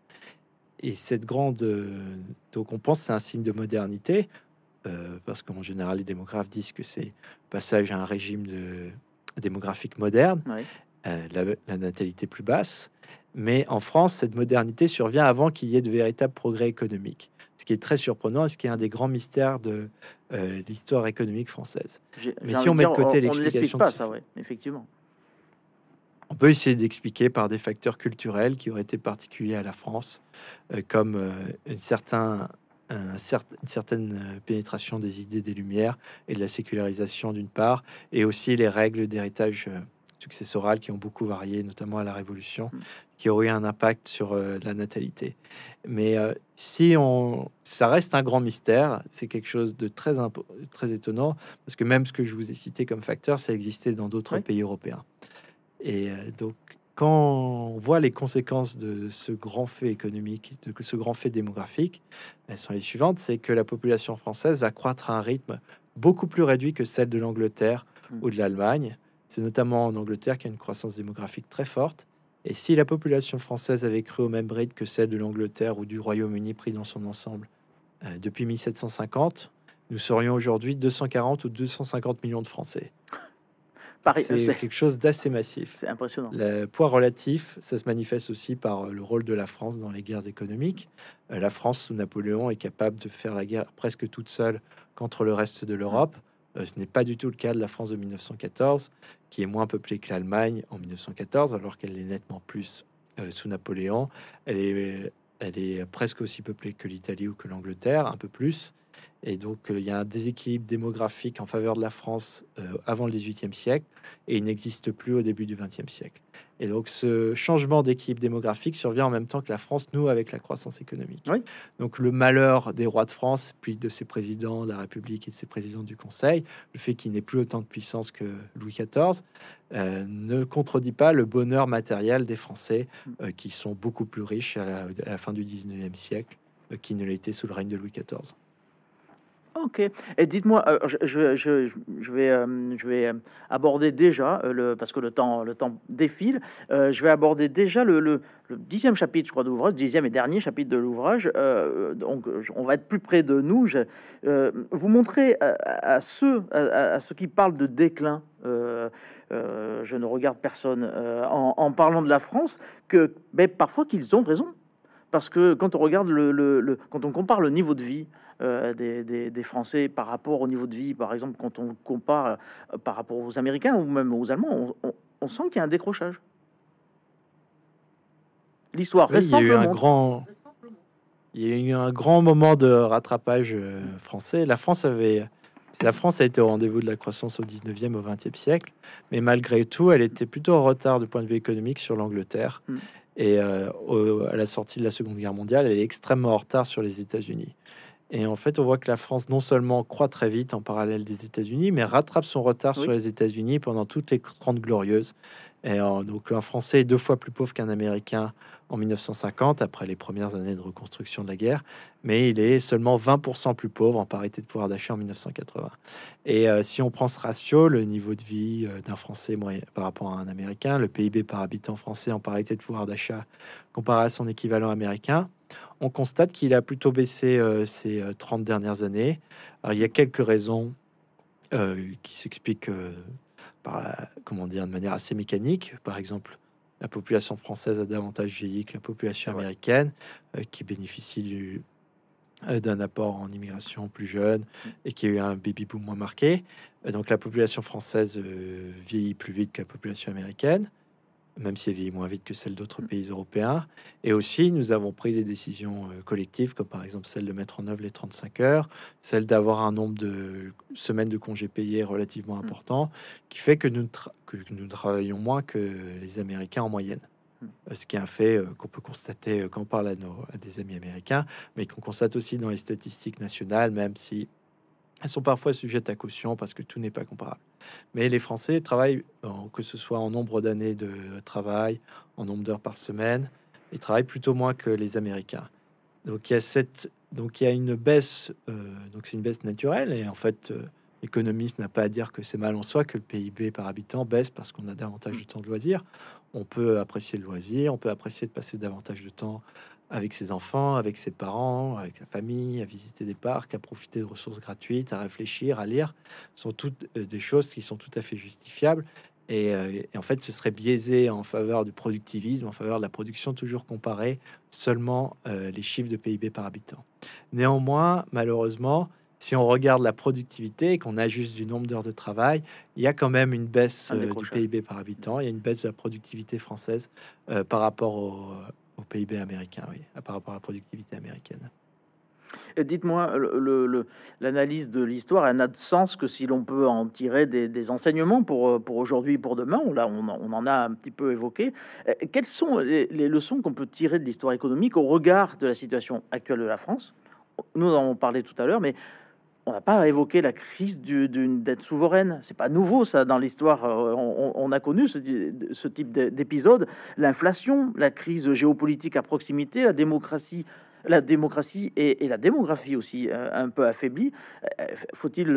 Et cette grande taux euh, donc pense c'est un signe de modernité, euh, parce qu'en général les démographes disent que c'est passage à un régime de, démographique moderne, euh, la, natalité plus basse. Mais en France, cette modernité survient avant qu'il y ait de véritables progrès économiques, ce qui est très surprenant et ce qui est un des grands mystères de l'histoire économique française. Mais si on met de côté l'explication, on ne pas, ça, effectivement. On peut essayer d'expliquer par des facteurs culturels qui auraient été particuliers à la France, euh, comme euh, une, certain, certaine euh, pénétration des idées des Lumières et de la sécularisation d'une part, et aussi les règles d'héritage successoral qui ont beaucoup varié, notamment à la Révolution, mm. qui auraient eu un impact sur la natalité. Mais si on, ça reste un grand mystère, c'est quelque chose de très, très étonnant, parce que même ce que je vous ai cité comme facteur, ça existait dans d'autres pays européens. Et euh, donc, quand on voit les conséquences de ce grand fait économique, de ce grand fait démographique, elles sont les suivantes, c'est que la population française va croître à un rythme beaucoup plus réduit que celle de l'Angleterre hmm. ou de l'Allemagne. C'est notamment en Angleterre qu'il y a une croissance démographique très forte. Et si la population française avait cru au même rythme que celle de l'Angleterre ou du Royaume-Uni pris dans son ensemble euh, depuis 1750, nous serions aujourd'hui 240 ou 250 millions de Français. C'est quelque chose d'assez massif. C'est impressionnant. Le poids relatif, ça se manifeste aussi par euh, le rôle de la France dans les guerres économiques. Euh, la France, sous Napoléon, est capable de faire la guerre presque toute seule contre le reste de l'Europe. Euh, ce n'est pas du tout le cas de la France de 1914, qui est moins peuplée que l'Allemagne en 1914, alors qu'elle est nettement plus sous Napoléon. elle est presque aussi peuplée que l'Italie ou que l'Angleterre, un peu plus. Et donc, euh, il y a un déséquilibre démographique en faveur de la France euh, avant le XVIIIe siècle et il n'existe plus au début du XXe siècle. Et donc, ce changement d'équilibre démographique survient en même temps que la France nous avec la croissance économique. Donc, le malheur des rois de France, puis de ses présidents de la République et de ses présidents du Conseil, le fait qu'il n'ait plus autant de puissance que Louis XIV, euh, ne contredit pas le bonheur matériel des Français mm. qui sont beaucoup plus riches à la, fin du XIXe siècle qu'ils ne l'étaient sous le règne de Louis XIV. Ok. Et dites-moi, euh, je, je, vais, euh, je vais euh, aborder déjà le parce que le temps, le temps défile. je vais aborder déjà le, dixième chapitre, je crois, de l'ouvrage, dixième et dernier chapitre de l'ouvrage. donc, on va être plus près de nous. Je, vous montrer à, ceux, à, ceux qui parlent de déclin. je ne regarde personne en, en, parlant de la France que mais ben, parfois qu'ils ont raison parce que quand on regarde le, le quand on compare le niveau de vie euh, des, Français par rapport au niveau de vie, par exemple, quand on compare euh, par rapport aux Américains ou même aux Allemands, on, sent qu'il y a un décrochage. L'histoire Il y a eu un grand. Il un grand moment de rattrapage euh, français. La France avait, la France a été au rendez-vous de la croissance au 19e, au 20e siècle, mais malgré tout, elle était plutôt en retard du point de vue économique sur l'Angleterre. Mm. Et à la sortie de la Seconde Guerre mondiale, elle est extrêmement en retard sur les États-Unis. Et en fait, on voit que la France non seulement croît très vite en parallèle des États-Unis, mais rattrape son retard sur les États-Unis pendant toutes les 30 glorieuses. Et donc un Français est deux fois plus pauvre qu'un Américain en 1950, après les premières années de reconstruction de la guerre, mais il est seulement 20% plus pauvre en parité de pouvoir d'achat en 1980. Et euh, si on prend ce ratio, le niveau de vie euh, d'un Français par rapport à un Américain, le PIB par habitant français en parité de pouvoir d'achat comparé à son équivalent américain, on constate qu'il a plutôt baissé euh, ces 30 euh, dernières années. il y a quelques raisons euh, qui s'expliquent par comment dire, de manière assez mécanique. Par exemple, la population française a davantage vieilli que la population américaine, qui bénéficie d'un apport en immigration plus jeune mm. et qui a eu un baby boom moins marqué. donc la population française vieillit plus vite que la population américaine même si elle vieillit moins vite que celle d'autres mm. pays européens. Et aussi, nous avons pris des décisions euh, collectives, comme par exemple celle de mettre en œuvre les 35 heures, celle d'avoir un nombre de semaines de congés payés relativement mm. important, qui fait que nous, nous travaillons moins que les Américains en moyenne. Mm. Euh, ce qui est un fait euh, qu'on peut constater quand on parle à, nos, à des amis américains, mais qu'on constate aussi dans les statistiques nationales, même si elles sont parfois sujettes à caution parce que tout n'est pas comparable. Mais les Français travaillent, que ce soit en nombre d'années de travail, en nombre d'heures par semaine, ils travaillent plutôt moins que les Américains. Donc il y a cette, donc il a une baisse, euh, donc c'est une baisse naturelle. Et en fait, euh, l'économiste n'a pas à dire que c'est mal en soi que le PIB par habitant baisse parce qu'on a davantage de mm. temps de loisir. On peut apprécier le loisir, on peut apprécier de passer davantage de temps avec ses enfants, avec ses parents, avec sa famille, à visiter des parcs, à profiter de ressources gratuites, à réfléchir, à lire, sont toutes euh, des choses qui sont tout à fait justifiables. Euh, et, en fait, ce serait biaisé en faveur du productivisme, en faveur de la production, toujours comparer seulement euh, les chiffres de PIB par habitant. Néanmoins, malheureusement, si on regarde la productivité et qu'on ajuste du nombre d'heures de travail, il y a quand même une baisse du PIB par habitant, il y a une baisse de la productivité française par rapport au, au PIB américain, oui, par rapport à la productivité américaine. Dites-moi, l'analyse de l'histoire, n'a de sens que si l'on peut en tirer des, enseignements pour, pour aujourd'hui et pour demain. On, là, on, en a un petit peu évoqué. Euh, quelles sont les leçons qu'on peut tirer de l'histoire économique au regard de la situation actuelle de la France Nous en avons parlé tout à l'heure, mais on n'a pas évoqué la crise d'une dette souveraine. C'est pas nouveau, ça, dans l'histoire. Euh, on, a connu ce, type d'épisode. L'inflation, la crise géopolitique à proximité, la démocratie la démocratie et, la démographie aussi euh, un peu affaiblie. Euh, faut-il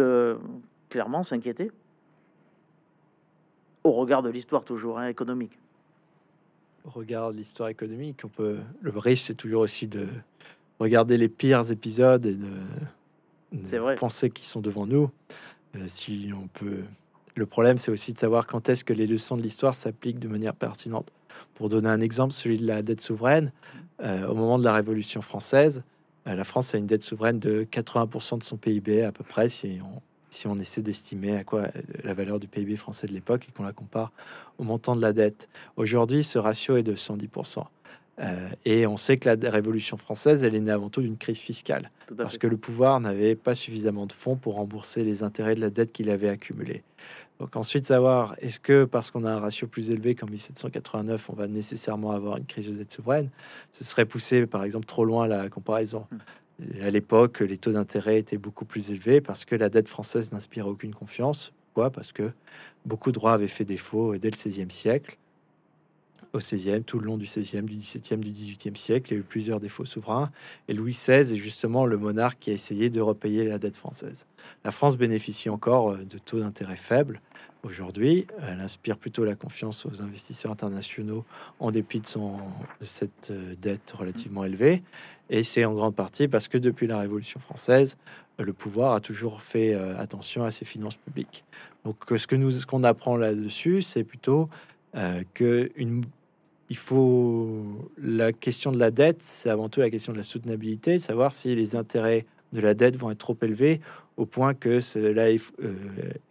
clairement s'inquiéter au regard de l'histoire toujours hein, économique Au regard de l'histoire économique, on peut le risque c'est toujours aussi de regarder les pires épisodes et de c'est euh, vrai. Penser qu'ils sont devant nous. Euh, si on peut. Le problème, c'est aussi de savoir quand est-ce que les leçons de l'histoire s'appliquent de manière pertinente. Pour donner un exemple, celui de la dette souveraine, euh, au moment de la Révolution française, la France a une dette souveraine de 80% de son PIB à peu près, si on, si on essaie d'estimer à quoi la valeur du PIB français de l'époque et qu'on la compare au montant de la dette. Aujourd'hui, ce ratio est de 110%. Euh, et on sait que la Révolution française, elle est née avant tout d'une crise fiscale, parce que le pouvoir n'avait pas suffisamment de fonds pour rembourser les intérêts de la dette qu'il avait accumulée. Donc ensuite, savoir est-ce que parce qu'on a un ratio plus élevé qu'en 1789, on va nécessairement avoir une crise de dette souveraine, ce serait pousser par exemple trop loin la comparaison. Hmm. À l'époque, les taux d'intérêt étaient beaucoup plus élevés parce que la dette française n'inspirait aucune confiance. Pourquoi Parce que beaucoup de droits avaient fait défaut euh, dès le 16e siècle au XVIe, tout le long du XVIe, du XVIIe, du XVIIIe siècle. Il y a eu plusieurs défauts souverains. Et Louis XVI est justement le monarque qui a essayé de repayer la dette française. La France bénéficie encore euh, de taux d'intérêt faibles. Aujourd'hui, elle inspire plutôt la confiance aux investisseurs internationaux en dépit de, son, de cette euh, dette relativement élevée. Et c'est en grande partie parce que depuis la Révolution française, euh, le pouvoir a toujours fait attention à ses finances publiques. Donc ce que nous, ce qu'on apprend là-dessus, c'est plutôt que qu'une il faut la question de la dette, c'est avant tout la question de la soutenabilité, savoir si les intérêts de la dette vont être trop élevés au point que cela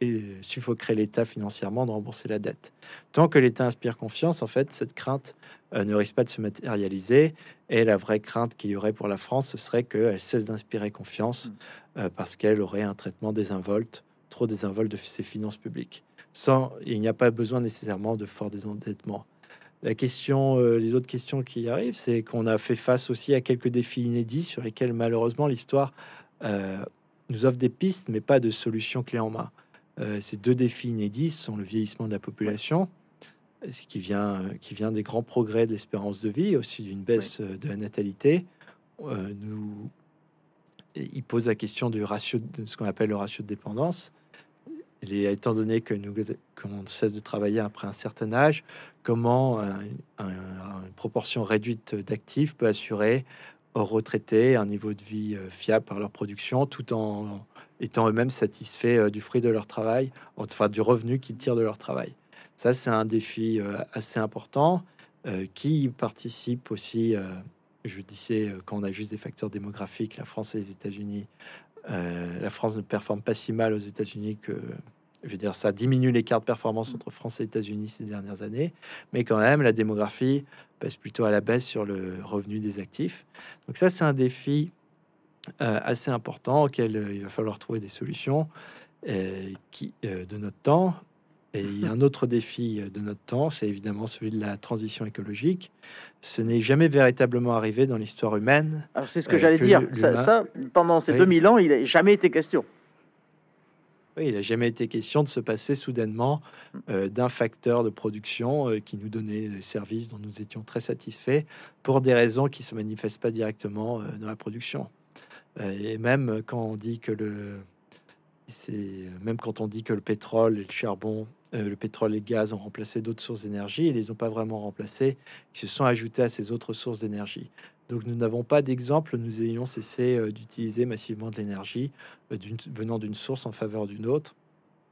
euh, suffoquerait l'État financièrement de rembourser la dette. Tant que l'État inspire confiance, en fait, cette crainte euh, ne risque pas de se matérialiser. Et la vraie crainte qu'il y aurait pour la France, ce serait qu'elle cesse d'inspirer confiance mm. euh, parce qu'elle aurait un traitement désinvolte, trop désinvolte de ses finances publiques. Sans, il n'y a pas besoin nécessairement de fort désendettement. La question, euh, les autres questions qui arrivent, c'est qu'on a fait face aussi à quelques défis inédits sur lesquels malheureusement l'histoire euh, nous offre des pistes, mais pas de solutions clés en main. Euh, ces deux défis inédits sont le vieillissement de la population, ce qui vient, qui vient des grands progrès de l'espérance de vie, aussi d'une baisse de la natalité. nous, il pose la question du ratio de ce qu'on appelle le ratio de dépendance et étant donné que nous qu'on cesse de travailler après un certain âge, comment une proportion réduite d'actifs peut assurer aux retraités un niveau de vie euh, fiable par leur production, tout en étant eux-mêmes satisfaits euh, du fruit de leur travail, enfin du revenu qu'ils tirent de leur travail. Ça, c'est un défi euh, assez important qui participe aussi. je disais, quand on a juste des facteurs démographiques, la France et les États-Unis, la France ne performe pas si mal aux États-Unis que je veux dire, ça diminue l'écart de performance entre France et États-Unis ces dernières années, mais quand même, la démographie passe plutôt à la baisse sur le revenu des actifs. Donc ça, c'est un défi euh, assez important auquel euh, il va falloir trouver des solutions euh, qui, de notre temps. Et un autre défi de notre temps, c'est évidemment celui de la transition écologique. Ce n'est jamais véritablement arrivé dans l'histoire humaine. Alors c'est ce que j'allais dire. Ça, pendant ces 2000 ans, il n'a jamais été question. Oui, il n'a jamais été question de se passer soudainement mm. euh, d'un facteur de production euh, qui nous donnait des services dont nous étions très satisfaits pour des raisons qui ne se manifestent pas directement euh, dans la production. et même quand on dit que le même quand on dit que le pétrole et le charbon, le pétrole et le gaz ont remplacé d'autres sources d'énergie, ils les ont pas vraiment remplacés, ils se sont ajoutés à ces autres sources d'énergie. Donc nous n'avons pas d'exemple, nous ayons cessé euh, d'utiliser massivement de l'énergie euh, venant d'une source en faveur d'une autre.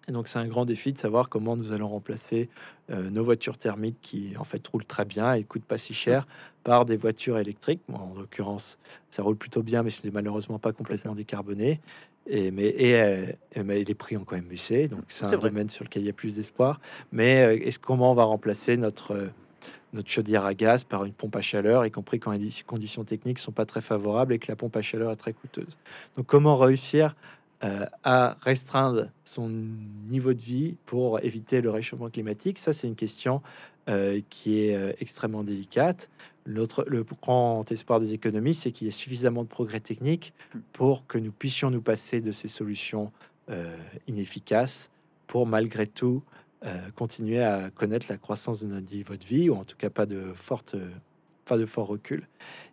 Et donc c'est un grand défi de savoir comment nous allons remplacer euh, nos voitures thermiques qui en fait roulent très bien et coûtent pas si cher par des voitures électriques. en l'occurrence, ça roule plutôt bien, mais ce n'est malheureusement pas complètement décarboné. Et, mais, et, mais les prix ont quand même baissé, donc c'est un domaine sur lequel il y a plus d'espoir. Mais est-ce comment on va remplacer notre notre chaudière à gaz par une pompe à chaleur, y compris quand les conditions techniques sont pas très favorables et que la pompe à chaleur est très coûteuse. Donc comment réussir euh, à restreindre son niveau de vie pour éviter le réchauffement climatique Ça, c'est une question euh, qui est euh, extrêmement délicate. L'autre, le grand espoir des économistes, c'est qu'il y ait suffisamment de progrès techniques pour que nous puissions nous passer de ces solutions inefficaces pour malgré tout euh, continuer à connaître la croissance de notre vie vie, ou en tout cas pas de forte euh, pas de fort recul.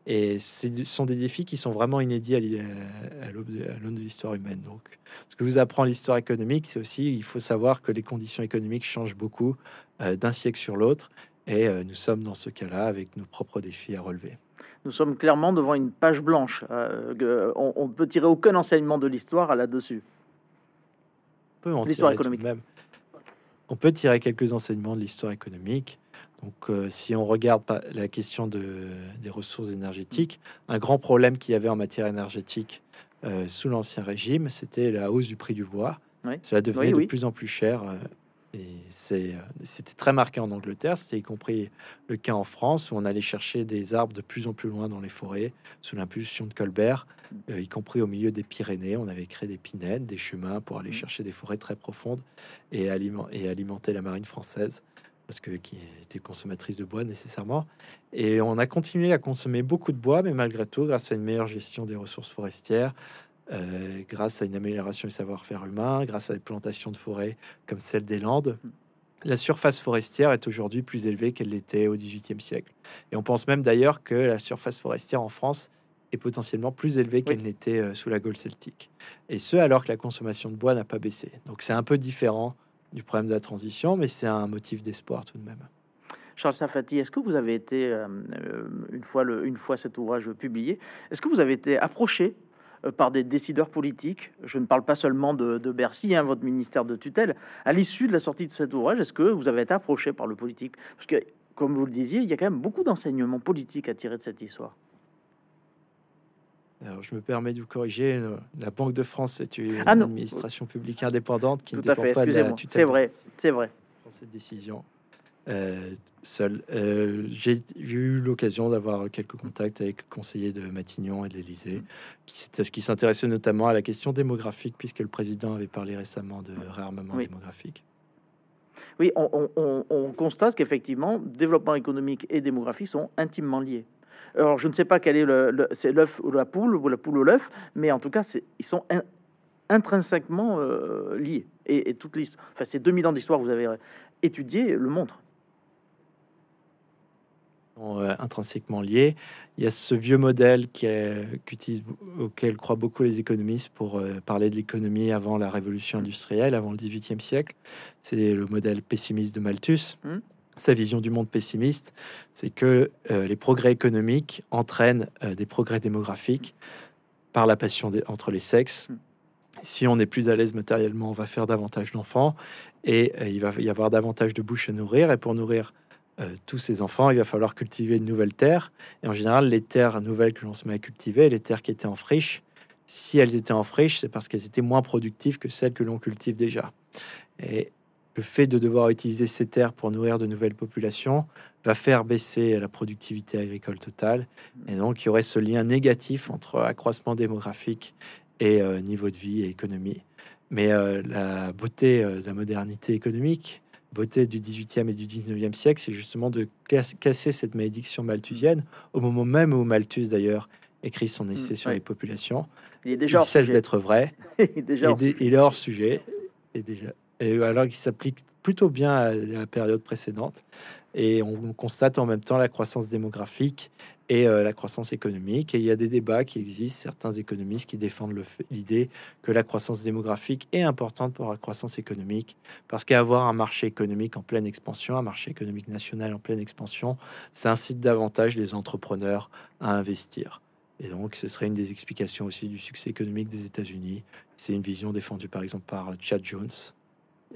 Et ce sont des défis qui sont vraiment inédits à l'aune de l'histoire humaine. Donc, ce que vous apprend l'histoire économique, c'est aussi il faut savoir que les conditions économiques changent beaucoup euh, d'un siècle sur l'autre. Et nous sommes dans ce cas-là avec nos propres défis à relever. Nous sommes clairement devant une page blanche. on, ne peut tirer aucun enseignement de l'histoire là-dessus. L'histoire économique. Même on peut tirer quelques enseignements de l'histoire économique. Donc, euh, si on regarde la question des ressources énergétiques, un grand problème qu'il y avait en matière énergétique euh, sous l'Ancien Régime, c'était la hausse du prix du bois. Cela devenait de plus en plus cher euh, et euh, c'était très marqué en Angleterre, c'était y compris le cas en France, où on allait chercher des arbres de plus en plus loin dans les forêts, sous l'impulsion de Colbert, euh, y compris au milieu des Pyrénées. On avait créé des pinèdes, des chemins pour aller mmh. chercher des forêts très profondes et, et alimenter la marine française, parce que qui était consommatrice de bois nécessairement. Et on a continué à consommer beaucoup de bois, mais malgré tout, grâce à une meilleure gestion des ressources forestières, euh, grâce à une amélioration du savoir-faire humain, grâce à des plantations de forêts comme celle des Landes. Hmm. La surface forestière est aujourd'hui plus élevée qu'elle l'était au XVIIIe siècle. Et on pense même d'ailleurs que la surface forestière en France est potentiellement plus élevée qu'elle n'était euh, sous la Gaule celtique. Et ce, alors que la consommation de bois n'a pas baissé. Donc c'est un peu différent du problème de la transition, mais c'est un motif d'espoir tout de même. Charles Safati, est-ce que vous avez été, euh, une, fois une fois cet ouvrage publié, est-ce que vous avez été approché euh, par des décideurs politiques. Je ne parle pas seulement de, Bercy, hein, votre ministère de tutelle. À l'issue de la sortie de cet ouvrage, est-ce que vous avez été approché par le politique Parce que, comme vous le disiez, il y a quand même beaucoup d'enseignements politiques à tirer de cette histoire. Alors, je me permets de vous corriger. Euh, la Banque de France est une ah administration publique indépendante qui ne dépend pas de la tutelle. C'est vrai, c'est vrai. Cette décision. Euh, seul. Euh, j'ai eu l'occasion d'avoir quelques contacts avec conseillers conseiller de Matignon et de l'Élysée, mm. qui, qui s'intéressait notamment à la question démographique, puisque le président avait parlé récemment de réarmement démographique. Oui, on, constate qu'effectivement, développement économique et démographie sont intimement liés. Alors, je ne sais pas quel est le, l'œuf ou la poule ou la poule ou l'œuf, mais en tout cas, ils sont intrinsèquement euh, liés. Et, toute l'histoire, enfin, ces 2000 ans d'histoire, vous avez euh, étudié, le montre. Euh, intrinsèquement liés. Il y a ce vieux modèle qui est, auquel croient beaucoup les économistes pour euh, parler de l'économie avant la révolution mmh. industrielle, avant le XVIIIe siècle. C'est le modèle pessimiste de Malthus. Mmh. Sa vision du monde pessimiste, c'est que euh, les progrès économiques entraînent des progrès démographiques par la passion entre les sexes. Mmh. Si on est plus à l'aise matériellement, on va faire davantage d'enfants et il va y avoir davantage de bouches à nourrir. Et pour nourrir euh, tous ces enfants, il va falloir cultiver de nouvelles terres. Et en général, les terres nouvelles que l'on se met à cultiver, les terres qui étaient en friche, si elles étaient en friche, c'est parce qu'elles étaient moins productives que celles que l'on cultive déjà. Et le fait de devoir utiliser ces terres pour nourrir de nouvelles populations va faire baisser la productivité agricole totale. Et donc, il y aurait ce lien négatif entre accroissement démographique et euh, niveau de vie et économie. Mais euh, la beauté de la modernité économique, beauté du 18e et du 19e siècle, c'est justement de casser cette malédiction malthusienne, mm. au moment même où Malthus, d'ailleurs, écrit son essai mm, sur les populations. Il est déjà cesse d'être vrai. il, est hors sujet. Et déjà, alors qu'il s'applique plutôt bien à la période précédente. Et on constate en même temps la croissance démographique, et euh, la croissance économique. Et il y a des débats qui existent, certains économistes qui défendent l'idée que la croissance démographique est importante pour la croissance économique, parce qu'avoir un marché économique en pleine expansion, un marché économique national en pleine expansion, ça incite davantage les entrepreneurs à investir. Et donc, ce serait une des explications aussi du succès économique des États-Unis. C'est une vision défendue par exemple par euh, Chad Jones.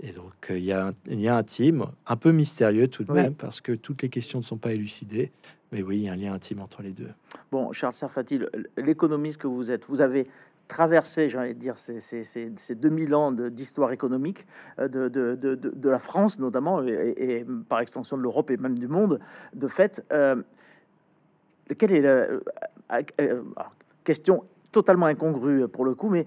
Et donc, euh, il y, a un team un peu mystérieux tout de même, parce que toutes les questions ne sont pas élucidées, mais oui, il y a un lien intime entre les deux. Bon, Charles Sarfati, l'économiste que vous êtes, vous avez traversé, j'allais dire, ces, 2000 ans d'histoire économique euh, de, la France, notamment, et, par extension de l'Europe et même du monde, de fait. Euh, quelle est la euh, question totalement incongrue pour le coup, mais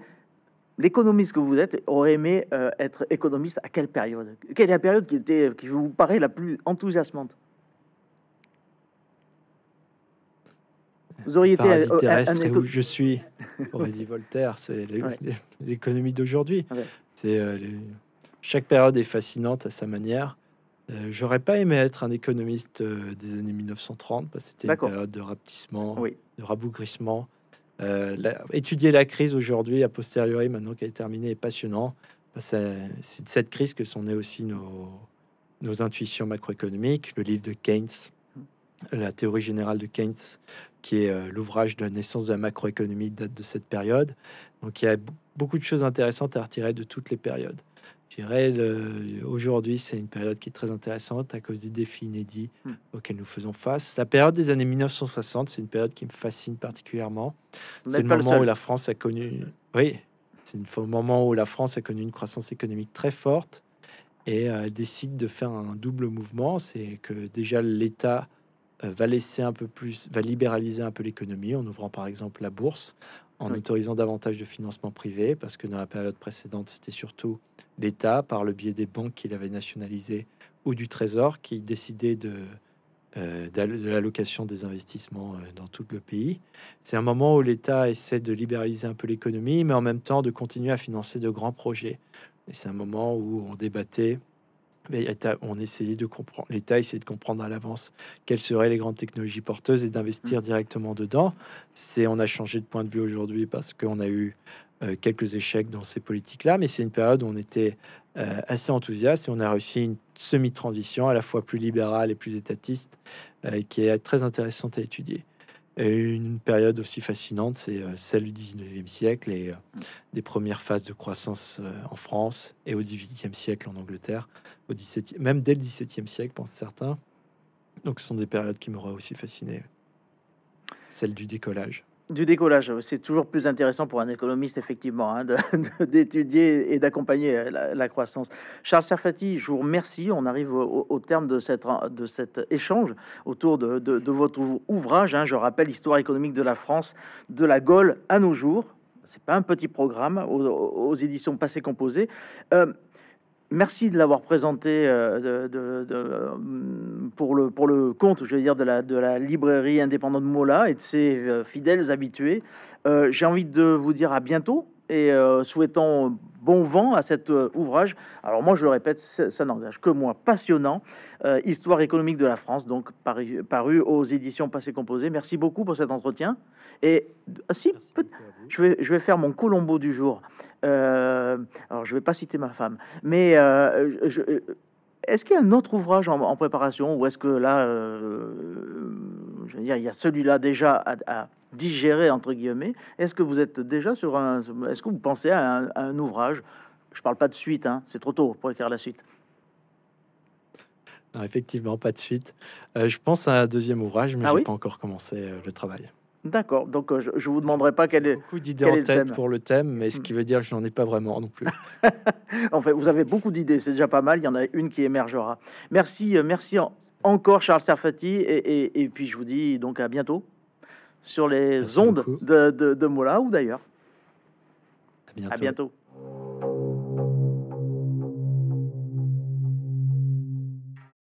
l'économiste que vous êtes aurait aimé être économiste à quelle période Quelle est la période qui, était, qui vous paraît la plus enthousiasmante Vous auriez été à, où je suis, On dit Voltaire, c'est l'économie d'aujourd'hui. C'est euh, chaque période est fascinante à sa manière. Euh, j'aurais pas aimé être un économiste euh, des années 1930 parce que c'était une période de rapetissement, oui. de rabougrissement. étudier la crise aujourd'hui, a posteriori, maintenant qu'elle est terminée, est passionnant. Bah, c'est de cette crise que sont nées aussi nos, nos intuitions macroéconomiques, le livre de Keynes, hum. la théorie générale de Keynes qui est euh, l'ouvrage de la naissance de la macroéconomie, date de cette période. Donc il y a beaucoup de choses intéressantes à retirer de toutes les périodes. Je aujourd'hui, c'est une période qui est très intéressante à cause des défis inédits hmm. auxquels nous faisons face. La période des années 1960, c'est une période qui me fascine particulièrement. C'est le moment où la France a connu... Oui, c'est le moment où la France a connu une croissance économique très forte et euh, elle décide de faire un double mouvement. C'est que déjà l'État euh, va laisser un peu plus, va libéraliser un peu l'économie en ouvrant par exemple la bourse, en autorisant davantage de financement privé, parce que dans la période précédente, c'était surtout l'État, par le biais des banques qu'il avait nationalisé ou du Trésor, qui décidait de, euh, de l'allocation des investissements euh, dans tout le pays. C'est un moment où l'État essaie de libéraliser un peu l'économie, mais en même temps de continuer à financer de grands projets. c'est un moment où on débattait on essayait de comprendre, l'État essayer de comprendre à l'avance quelles seraient les grandes technologies porteuses et d'investir mm. directement dedans. C'est, on a changé de point de vue aujourd'hui parce qu'on a eu euh, quelques échecs dans ces politiques-là, mais c'est une période où on était euh, assez enthousiaste et on a réussi une semi-transition à la fois plus libérale et plus étatiste euh, qui est très intéressante à étudier. une période aussi fascinante, c'est celle du 19e siècle et mm. des premières phases de croissance en France et au 18e siècle en Angleterre. 17 même dès le XVIIe siècle, pensent certains. Donc ce sont des périodes qui m'auraient aussi fasciné. Celle du décollage. Du décollage, c'est toujours plus intéressant pour un économiste, effectivement, hein, d'étudier et d'accompagner la, croissance. Charles Serfati, je vous remercie. On arrive au, terme de, cette, de cet échange autour de, de, votre ouvrage. Hein. je rappelle, Histoire économique de la France, de la Gaule à nos jours. C'est pas un petit programme aux, éditions passées composées. Euh, Merci de l'avoir présenté euh, euh, pour, le, pour le compte, je veux dire, de la, de la librairie indépendante Mola et de ses euh, fidèles habitués. J'ai envie de vous dire à bientôt et euh, souhaitant bon vent à cet euh, ouvrage. Alors moi, je le répète, ça n'engage que moi, passionnant, euh, Histoire économique de la France, donc paru, paru, aux éditions Passé Composé. Merci beaucoup pour cet entretien. Et ah, si, je, vais, je vais faire mon Colombo du jour. alors, je vais pas citer ma femme, mais est-ce qu'il y a un autre ouvrage en, préparation ou est-ce que là, je veux dire, il y a celui-là déjà à, à digérer entre guillemets. Est-ce que vous êtes déjà sur un, est-ce que vous pensez à un, ouvrage Je parle pas de suite, hein, c'est trop tôt pour écrire la suite. effectivement, pas de suite. Euh, je pense à un deuxième ouvrage, mais ah j'ai pas encore commencé euh, le travail. D'accord, donc euh, je, vous demanderai pas quel est. Beaucoup d'idées en tête pour le thème, mais ce hmm. qui veut dire que je n'en ai pas vraiment non plus. en fait, vous avez beaucoup d'idées, c'est déjà pas mal. Il y en a une qui émergera. Merci, merci encore Charles Serfati, et, et puis je vous dis donc à bientôt sur les ondes de, Mola ou d'ailleurs. À bientôt.